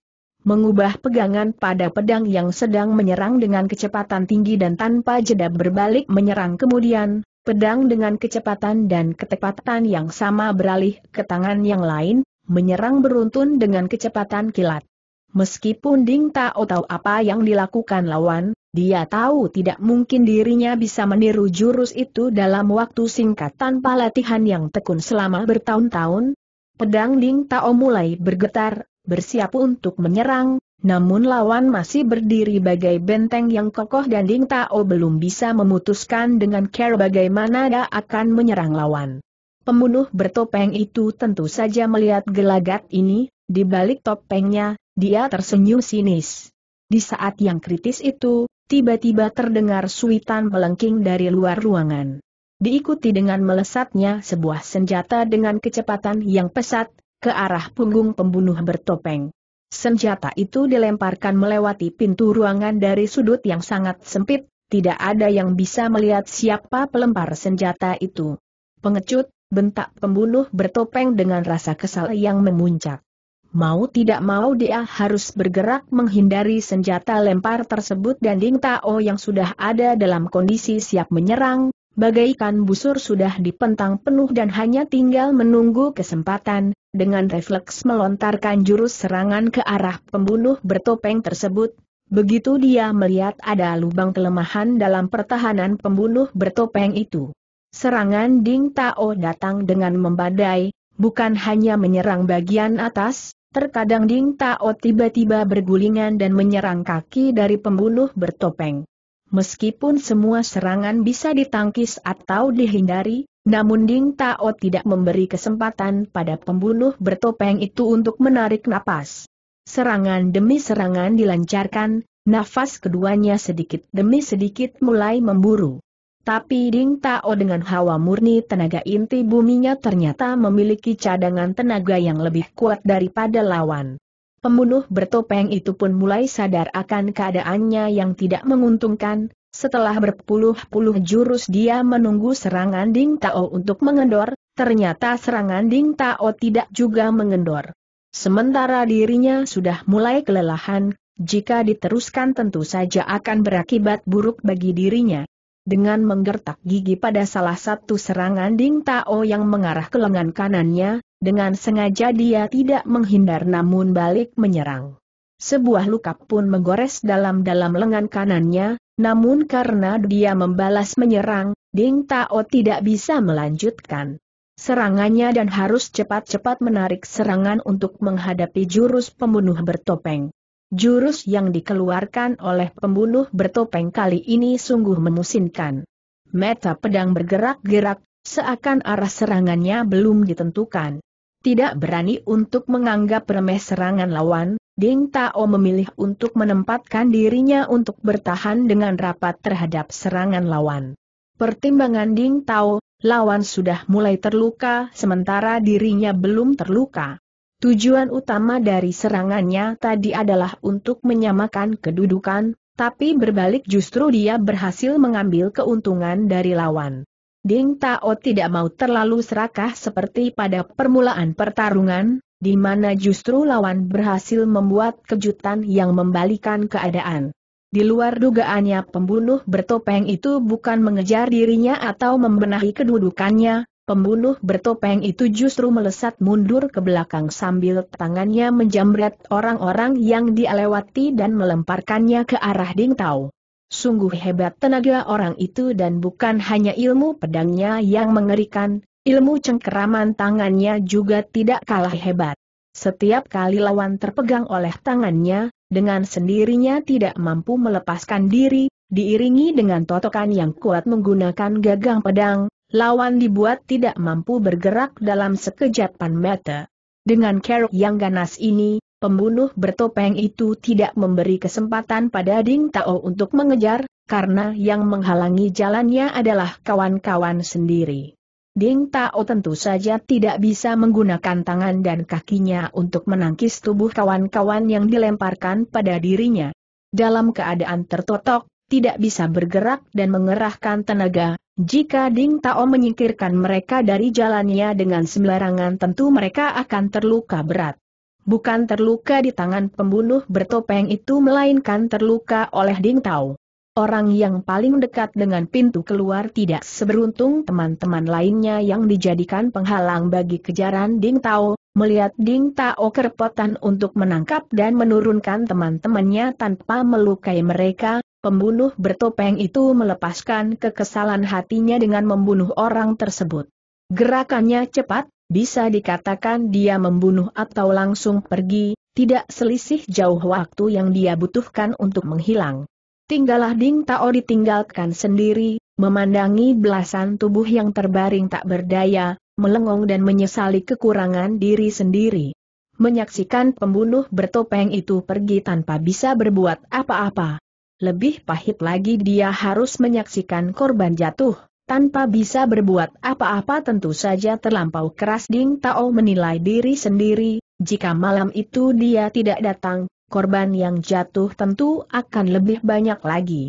mengubah pegangan pada pedang yang sedang menyerang dengan kecepatan tinggi dan tanpa jeda berbalik menyerang kemudian, Pedang dengan kecepatan dan ketepatan yang sama beralih ke tangan yang lain, menyerang beruntun dengan kecepatan kilat. Meskipun Ding Tao tahu apa yang dilakukan lawan, dia tahu tidak mungkin dirinya bisa meniru jurus itu dalam waktu singkat tanpa latihan yang tekun selama bertahun-tahun. Pedang Ding Tao mulai bergetar, bersiap untuk menyerang, namun lawan masih berdiri bagai benteng yang kokoh dan Ding Tao belum bisa memutuskan dengan care bagaimana dia akan menyerang lawan. Pembunuh bertopeng itu tentu saja melihat gelagat ini, di balik topengnya, dia tersenyum sinis. Di saat yang kritis itu, tiba-tiba terdengar suitan melengking dari luar ruangan. Diikuti dengan melesatnya sebuah senjata dengan kecepatan yang pesat, ke arah punggung pembunuh bertopeng. Senjata itu dilemparkan melewati pintu ruangan dari sudut yang sangat sempit, tidak ada yang bisa melihat siapa pelempar senjata itu. Pengecut, bentak pembunuh bertopeng dengan rasa kesal yang memuncak. Mau tidak mau dia harus bergerak menghindari senjata lempar tersebut dan Ding Tao yang sudah ada dalam kondisi siap menyerang, bagaikan busur sudah dipentang penuh dan hanya tinggal menunggu kesempatan, dengan refleks melontarkan jurus serangan ke arah pembunuh bertopeng tersebut. Begitu dia melihat ada lubang kelemahan dalam pertahanan pembunuh bertopeng itu. Serangan Ding Tao datang dengan membadai, bukan hanya menyerang bagian atas, terkadang Ding Tao tiba-tiba bergulingan dan menyerang kaki dari pembunuh bertopeng. Meskipun semua serangan bisa ditangkis atau dihindari, namun Ding Tao tidak memberi kesempatan pada pembunuh bertopeng itu untuk menarik napas. Serangan demi serangan dilancarkan, nafas keduanya sedikit demi sedikit mulai memburu. Tapi Ding Tao dengan hawa murni tenaga inti buminya ternyata memiliki cadangan tenaga yang lebih kuat daripada lawan. Pembunuh bertopeng itu pun mulai sadar akan keadaannya yang tidak menguntungkan, setelah berpuluh-puluh jurus dia menunggu serangan Ding Tao untuk mengendor, ternyata serangan Ding Tao tidak juga mengendor. Sementara dirinya sudah mulai kelelahan, jika diteruskan tentu saja akan berakibat buruk bagi dirinya dengan menggertak gigi pada salah satu serangan Ding Tao yang mengarah ke lengan kanannya, dengan sengaja dia tidak menghindar namun balik menyerang. Sebuah luka pun menggores dalam-dalam lengan kanannya, namun karena dia membalas menyerang, Ding Tao tidak bisa melanjutkan serangannya dan harus cepat-cepat menarik serangan untuk menghadapi jurus pembunuh bertopeng. Jurus yang dikeluarkan oleh pembunuh bertopeng kali ini sungguh memusinkan. Meta pedang bergerak-gerak, seakan arah serangannya belum ditentukan. Tidak berani untuk menganggap remeh serangan lawan, Ding Tao memilih untuk menempatkan dirinya untuk bertahan dengan rapat terhadap serangan lawan. Pertimbangan Ding Tao, lawan sudah mulai terluka sementara dirinya belum terluka. Tujuan utama dari serangannya tadi adalah untuk menyamakan kedudukan, tapi berbalik justru dia berhasil mengambil keuntungan dari lawan. Ding Tao tidak mau terlalu serakah seperti pada permulaan pertarungan, di mana justru lawan berhasil membuat kejutan yang membalikan keadaan. Di luar dugaannya pembunuh bertopeng itu bukan mengejar dirinya atau membenahi kedudukannya, Pembunuh bertopeng itu justru melesat mundur ke belakang sambil tangannya menjamret orang-orang yang dialewati dan melemparkannya ke arah Ding Tao. Sungguh hebat tenaga orang itu dan bukan hanya ilmu pedangnya yang mengerikan, ilmu cengkeraman tangannya juga tidak kalah hebat. Setiap kali lawan terpegang oleh tangannya, dengan sendirinya tidak mampu melepaskan diri, diiringi dengan totokan yang kuat menggunakan gagang pedang, Lawan dibuat tidak mampu bergerak dalam sekejap mata. Dengan kerok yang ganas ini, pembunuh bertopeng itu tidak memberi kesempatan pada Ding Tao untuk mengejar, karena yang menghalangi jalannya adalah kawan-kawan sendiri. Ding Tao tentu saja tidak bisa menggunakan tangan dan kakinya untuk menangkis tubuh kawan-kawan yang dilemparkan pada dirinya. Dalam keadaan tertotok, tidak bisa bergerak dan mengerahkan tenaga, jika Ding Tao menyingkirkan mereka dari jalannya dengan sembarangan tentu mereka akan terluka berat. Bukan terluka di tangan pembunuh bertopeng itu melainkan terluka oleh Ding Tao. Orang yang paling dekat dengan pintu keluar tidak seberuntung teman-teman lainnya yang dijadikan penghalang bagi kejaran Ding Tao, melihat Ding Tao kerepotan untuk menangkap dan menurunkan teman-temannya tanpa melukai mereka, pembunuh bertopeng itu melepaskan kekesalan hatinya dengan membunuh orang tersebut. Gerakannya cepat, bisa dikatakan dia membunuh atau langsung pergi, tidak selisih jauh waktu yang dia butuhkan untuk menghilang. Tinggallah Ding Tao ditinggalkan sendiri, memandangi belasan tubuh yang terbaring tak berdaya, melengong dan menyesali kekurangan diri sendiri. Menyaksikan pembunuh bertopeng itu pergi tanpa bisa berbuat apa-apa. Lebih pahit lagi dia harus menyaksikan korban jatuh, tanpa bisa berbuat apa-apa tentu saja terlampau keras Ding Tao menilai diri sendiri, jika malam itu dia tidak datang, korban yang jatuh tentu akan lebih banyak lagi.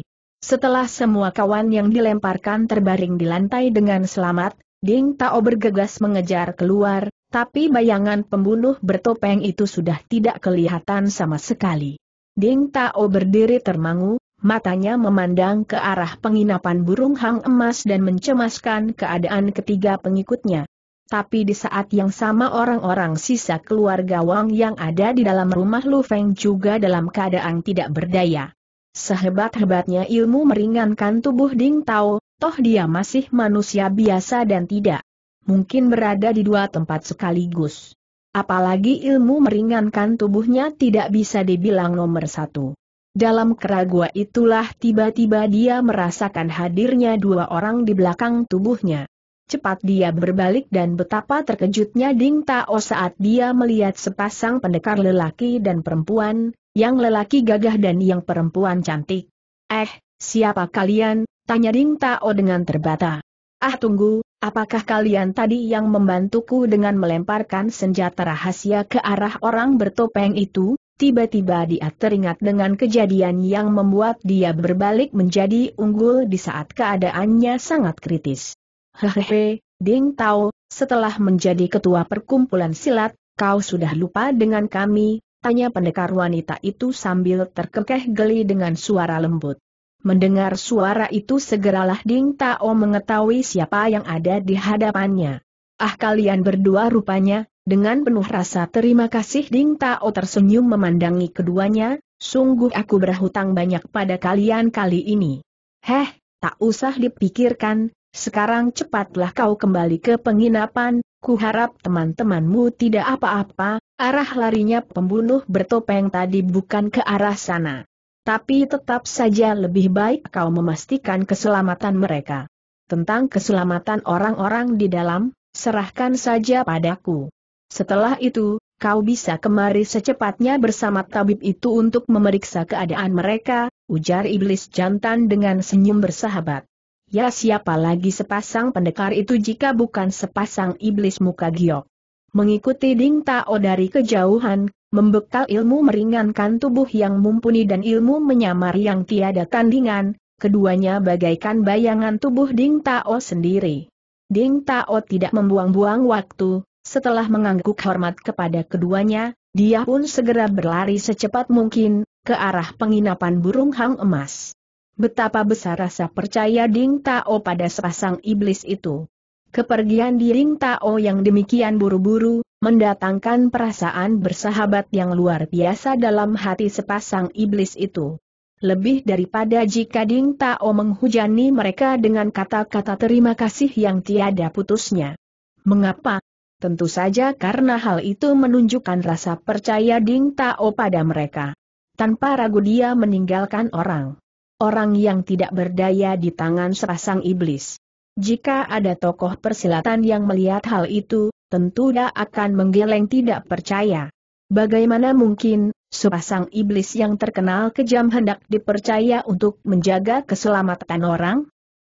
Setelah semua kawan yang dilemparkan terbaring di lantai dengan selamat, Ding Tao bergegas mengejar keluar, tapi bayangan pembunuh bertopeng itu sudah tidak kelihatan sama sekali. Ding Tao berdiri termangu, matanya memandang ke arah penginapan burung hang emas dan mencemaskan keadaan ketiga pengikutnya. Tapi di saat yang sama orang-orang sisa keluarga Wang yang ada di dalam rumah Lu Feng juga dalam keadaan tidak berdaya. Sehebat-hebatnya ilmu meringankan tubuh Ding Tao, toh dia masih manusia biasa dan tidak mungkin berada di dua tempat sekaligus apalagi ilmu meringankan tubuhnya tidak bisa dibilang nomor satu. Dalam keraguan itulah tiba-tiba dia merasakan hadirnya dua orang di belakang tubuhnya. Cepat dia berbalik dan betapa terkejutnya Ding Tao saat dia melihat sepasang pendekar lelaki dan perempuan, yang lelaki gagah dan yang perempuan cantik. Eh, siapa kalian? Tanya Ding Tao dengan terbata. Ah tunggu, Apakah kalian tadi yang membantuku dengan melemparkan senjata rahasia ke arah orang bertopeng itu? Tiba-tiba dia teringat dengan kejadian yang membuat dia berbalik menjadi unggul di saat keadaannya sangat kritis. Hehehe, Ding Tao, setelah menjadi ketua perkumpulan silat, kau sudah lupa dengan kami, tanya pendekar wanita itu sambil terkekeh geli dengan suara lembut. Mendengar suara itu segeralah Ding Tao mengetahui siapa yang ada di hadapannya. Ah kalian berdua rupanya, dengan penuh rasa terima kasih Ding Tao tersenyum memandangi keduanya, sungguh aku berhutang banyak pada kalian kali ini. Heh, tak usah dipikirkan, sekarang cepatlah kau kembali ke penginapan, kuharap teman-temanmu tidak apa-apa, arah larinya pembunuh bertopeng tadi bukan ke arah sana. Tapi tetap saja lebih baik kau memastikan keselamatan mereka. Tentang keselamatan orang-orang di dalam, serahkan saja padaku. Setelah itu, kau bisa kemari secepatnya bersama tabib itu untuk memeriksa keadaan mereka, ujar iblis jantan dengan senyum bersahabat. Ya siapa lagi sepasang pendekar itu jika bukan sepasang iblis muka giok. Mengikuti Ding Tao dari kejauhan, membekal ilmu meringankan tubuh yang mumpuni dan ilmu menyamar yang tiada tandingan, keduanya bagaikan bayangan tubuh Ding Tao sendiri. Ding Tao tidak membuang-buang waktu, setelah mengangguk hormat kepada keduanya, dia pun segera berlari secepat mungkin, ke arah penginapan burung hang emas. Betapa besar rasa percaya Ding Tao pada sepasang iblis itu. Kepergian di Ding Tao yang demikian buru-buru, mendatangkan perasaan bersahabat yang luar biasa dalam hati sepasang iblis itu. Lebih daripada jika Ding Tao menghujani mereka dengan kata-kata terima kasih yang tiada putusnya. Mengapa? Tentu saja karena hal itu menunjukkan rasa percaya Ding Tao pada mereka. Tanpa ragu dia meninggalkan orang. Orang yang tidak berdaya di tangan sepasang iblis. Jika ada tokoh persilatan yang melihat hal itu, tentu dia akan menggeleng tidak percaya. Bagaimana mungkin, sepasang iblis yang terkenal kejam hendak dipercaya untuk menjaga keselamatan orang?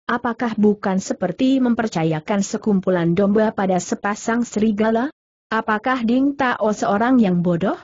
Apakah bukan seperti mempercayakan sekumpulan domba pada sepasang serigala? Apakah Ding Tao seorang yang bodoh?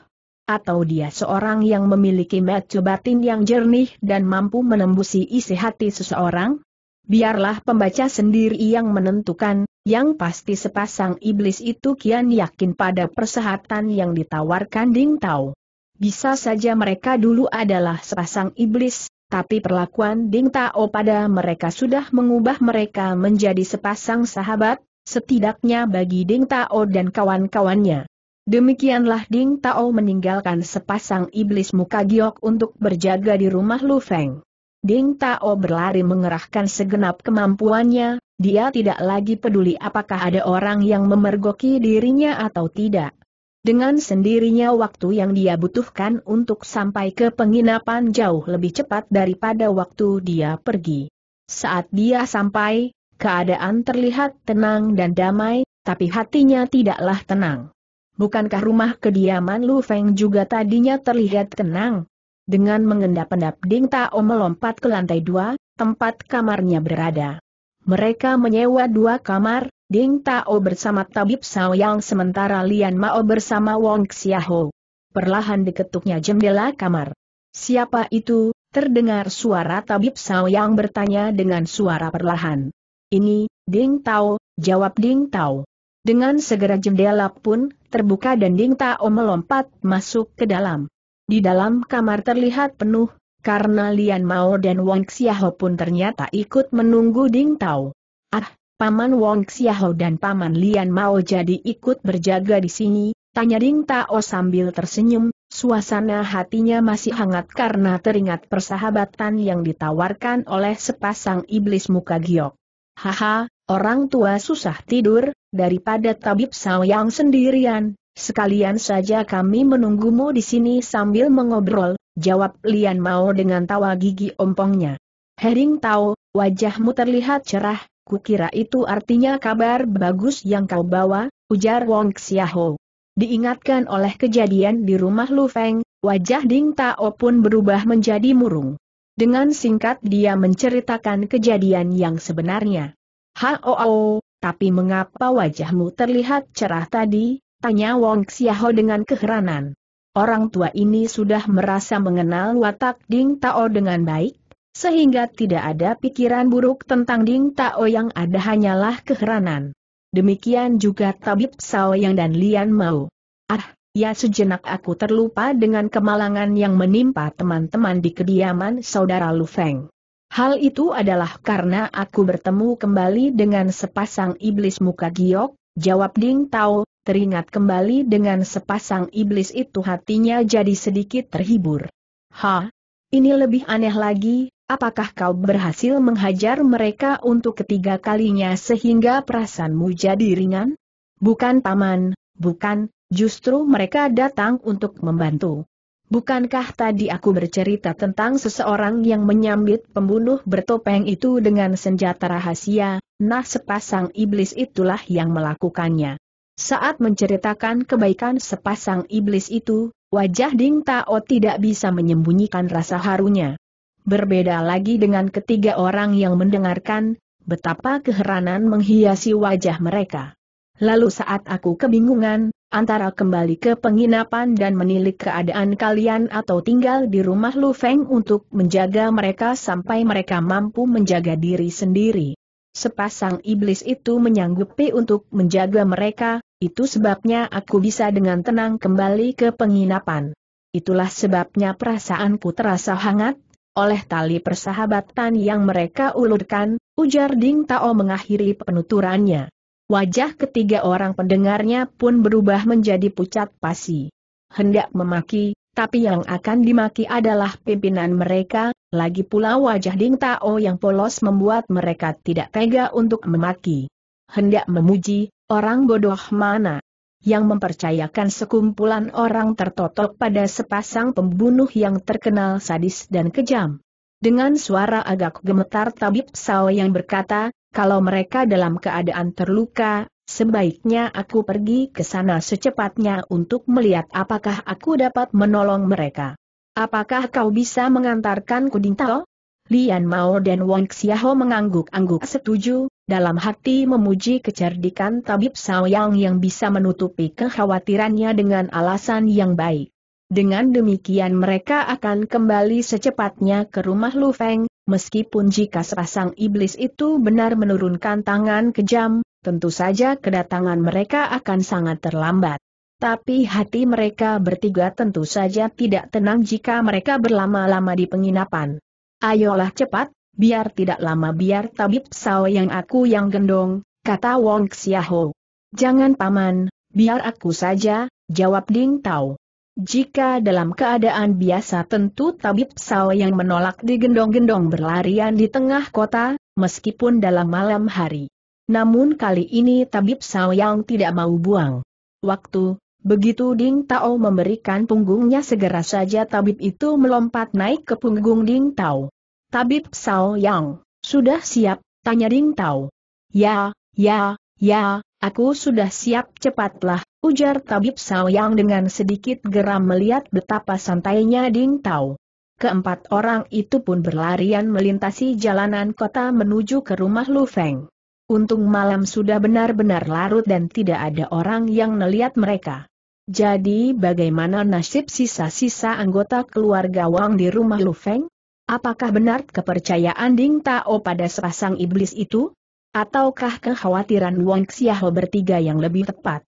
Atau dia seorang yang memiliki mata batin yang jernih dan mampu menembusi isi hati seseorang? Biarlah pembaca sendiri yang menentukan, yang pasti sepasang iblis itu kian yakin pada persahatan yang ditawarkan Ding Tao. Bisa saja mereka dulu adalah sepasang iblis, tapi perlakuan Ding Tao pada mereka sudah mengubah mereka menjadi sepasang sahabat, setidaknya bagi Ding Tao dan kawan-kawannya. Demikianlah Ding Tao meninggalkan sepasang iblis muka giok untuk berjaga di rumah Lu Feng. Ding Tao berlari mengerahkan segenap kemampuannya, dia tidak lagi peduli apakah ada orang yang memergoki dirinya atau tidak. Dengan sendirinya waktu yang dia butuhkan untuk sampai ke penginapan jauh lebih cepat daripada waktu dia pergi. Saat dia sampai, keadaan terlihat tenang dan damai, tapi hatinya tidaklah tenang. Bukankah rumah kediaman Lu Feng juga tadinya terlihat tenang? Dengan mengendap-endap Ding Tao melompat ke lantai dua, tempat kamarnya berada. Mereka menyewa dua kamar, Ding Tao bersama Tabib yang sementara Lian Mao bersama Wong Xiaho. Perlahan diketuknya jendela kamar. Siapa itu? Terdengar suara Tabib yang bertanya dengan suara perlahan. Ini, Ding Tao, jawab Ding Tao. Dengan segera jendela pun terbuka dan Ding Tao melompat masuk ke dalam. Di dalam kamar terlihat penuh karena Lian Mao dan Wang Xiaho pun ternyata ikut menunggu Ding Tao. Ah, Paman Wang Xiaho dan Paman Lian Mao jadi ikut berjaga di sini, tanya Ding Tao sambil tersenyum, suasana hatinya masih hangat karena teringat persahabatan yang ditawarkan oleh sepasang iblis muka giok. Haha, orang tua susah tidur, daripada tabib yang sendirian, sekalian saja kami menunggumu di sini sambil mengobrol, jawab Lian Mao dengan tawa gigi ompongnya. Hering tahu, wajahmu terlihat cerah, kukira itu artinya kabar bagus yang kau bawa, ujar Wong Xiaho. Diingatkan oleh kejadian di rumah Lu Feng, wajah Ding Tao pun berubah menjadi murung. Dengan singkat dia menceritakan kejadian yang sebenarnya. Hao, tapi mengapa wajahmu terlihat cerah tadi? Tanya Wong Xiaho dengan keheranan. Orang tua ini sudah merasa mengenal watak Ding Tao dengan baik, sehingga tidak ada pikiran buruk tentang Ding Tao yang ada hanyalah keheranan. Demikian juga Tabib yang dan Lian Mao. Ah, ya sejenak aku terlupa dengan kemalangan yang menimpa teman-teman di kediaman saudara Lu Feng. Hal itu adalah karena aku bertemu kembali dengan sepasang iblis muka giok, jawab Ding Tao, teringat kembali dengan sepasang iblis itu hatinya jadi sedikit terhibur. Ha, ini lebih aneh lagi, apakah kau berhasil menghajar mereka untuk ketiga kalinya sehingga perasaanmu jadi ringan? Bukan paman, bukan, justru mereka datang untuk membantu. Bukankah tadi aku bercerita tentang seseorang yang menyambit pembunuh bertopeng itu dengan senjata rahasia, nah sepasang iblis itulah yang melakukannya. Saat menceritakan kebaikan sepasang iblis itu, wajah Ding Tao tidak bisa menyembunyikan rasa harunya. Berbeda lagi dengan ketiga orang yang mendengarkan, betapa keheranan menghiasi wajah mereka. Lalu saat aku kebingungan, antara kembali ke penginapan dan menilik keadaan kalian atau tinggal di rumah Lu Feng untuk menjaga mereka sampai mereka mampu menjaga diri sendiri. Sepasang iblis itu menyanggupi untuk menjaga mereka, itu sebabnya aku bisa dengan tenang kembali ke penginapan. Itulah sebabnya perasaanku terasa hangat, oleh tali persahabatan yang mereka ulurkan, ujar Ding Tao mengakhiri penuturannya. Wajah ketiga orang pendengarnya pun berubah menjadi pucat pasi. Hendak memaki, tapi yang akan dimaki adalah pimpinan mereka, lagi pula wajah Ding Tao yang polos membuat mereka tidak tega untuk memaki. Hendak memuji, Orang bodoh mana? Yang mempercayakan sekumpulan orang tertotok pada sepasang pembunuh yang terkenal sadis dan kejam. Dengan suara agak gemetar tabib Sao yang berkata, kalau mereka dalam keadaan terluka, sebaiknya aku pergi ke sana secepatnya untuk melihat apakah aku dapat menolong mereka. Apakah kau bisa mengantarkan Kudintao? Lian Mao dan Wang Xiaho mengangguk-angguk setuju, dalam hati memuji kecerdikan tabib Saoyang yang bisa menutupi kekhawatirannya dengan alasan yang baik. Dengan demikian mereka akan kembali secepatnya ke rumah Lu Feng, meskipun jika sepasang iblis itu benar menurunkan tangan kejam, tentu saja kedatangan mereka akan sangat terlambat. Tapi hati mereka bertiga tentu saja tidak tenang jika mereka berlama-lama di penginapan. Ayolah cepat, Biar tidak lama biar tabib saw yang aku yang gendong, kata Wong Xiaho. Jangan paman, biar aku saja, jawab Ding Tao. Jika dalam keadaan biasa tentu tabib saw yang menolak digendong-gendong berlarian di tengah kota, meskipun dalam malam hari. Namun kali ini tabib saw yang tidak mau buang. Waktu, begitu Ding Tao memberikan punggungnya segera saja tabib itu melompat naik ke punggung Ding Tao. Tabib Sao Yang, sudah siap, tanya Ding Tao. Ya, ya, ya, aku sudah siap cepatlah, ujar Tabib Sao Yang dengan sedikit geram melihat betapa santainya Ding Tao. Keempat orang itu pun berlarian melintasi jalanan kota menuju ke rumah Lu Feng. Untung malam sudah benar-benar larut dan tidak ada orang yang melihat mereka. Jadi bagaimana nasib sisa-sisa anggota keluarga Wang di rumah Lu Feng? Apakah benar kepercayaan Ding Tao pada sepasang iblis itu? Ataukah kekhawatiran Wang Xiaho bertiga yang lebih tepat?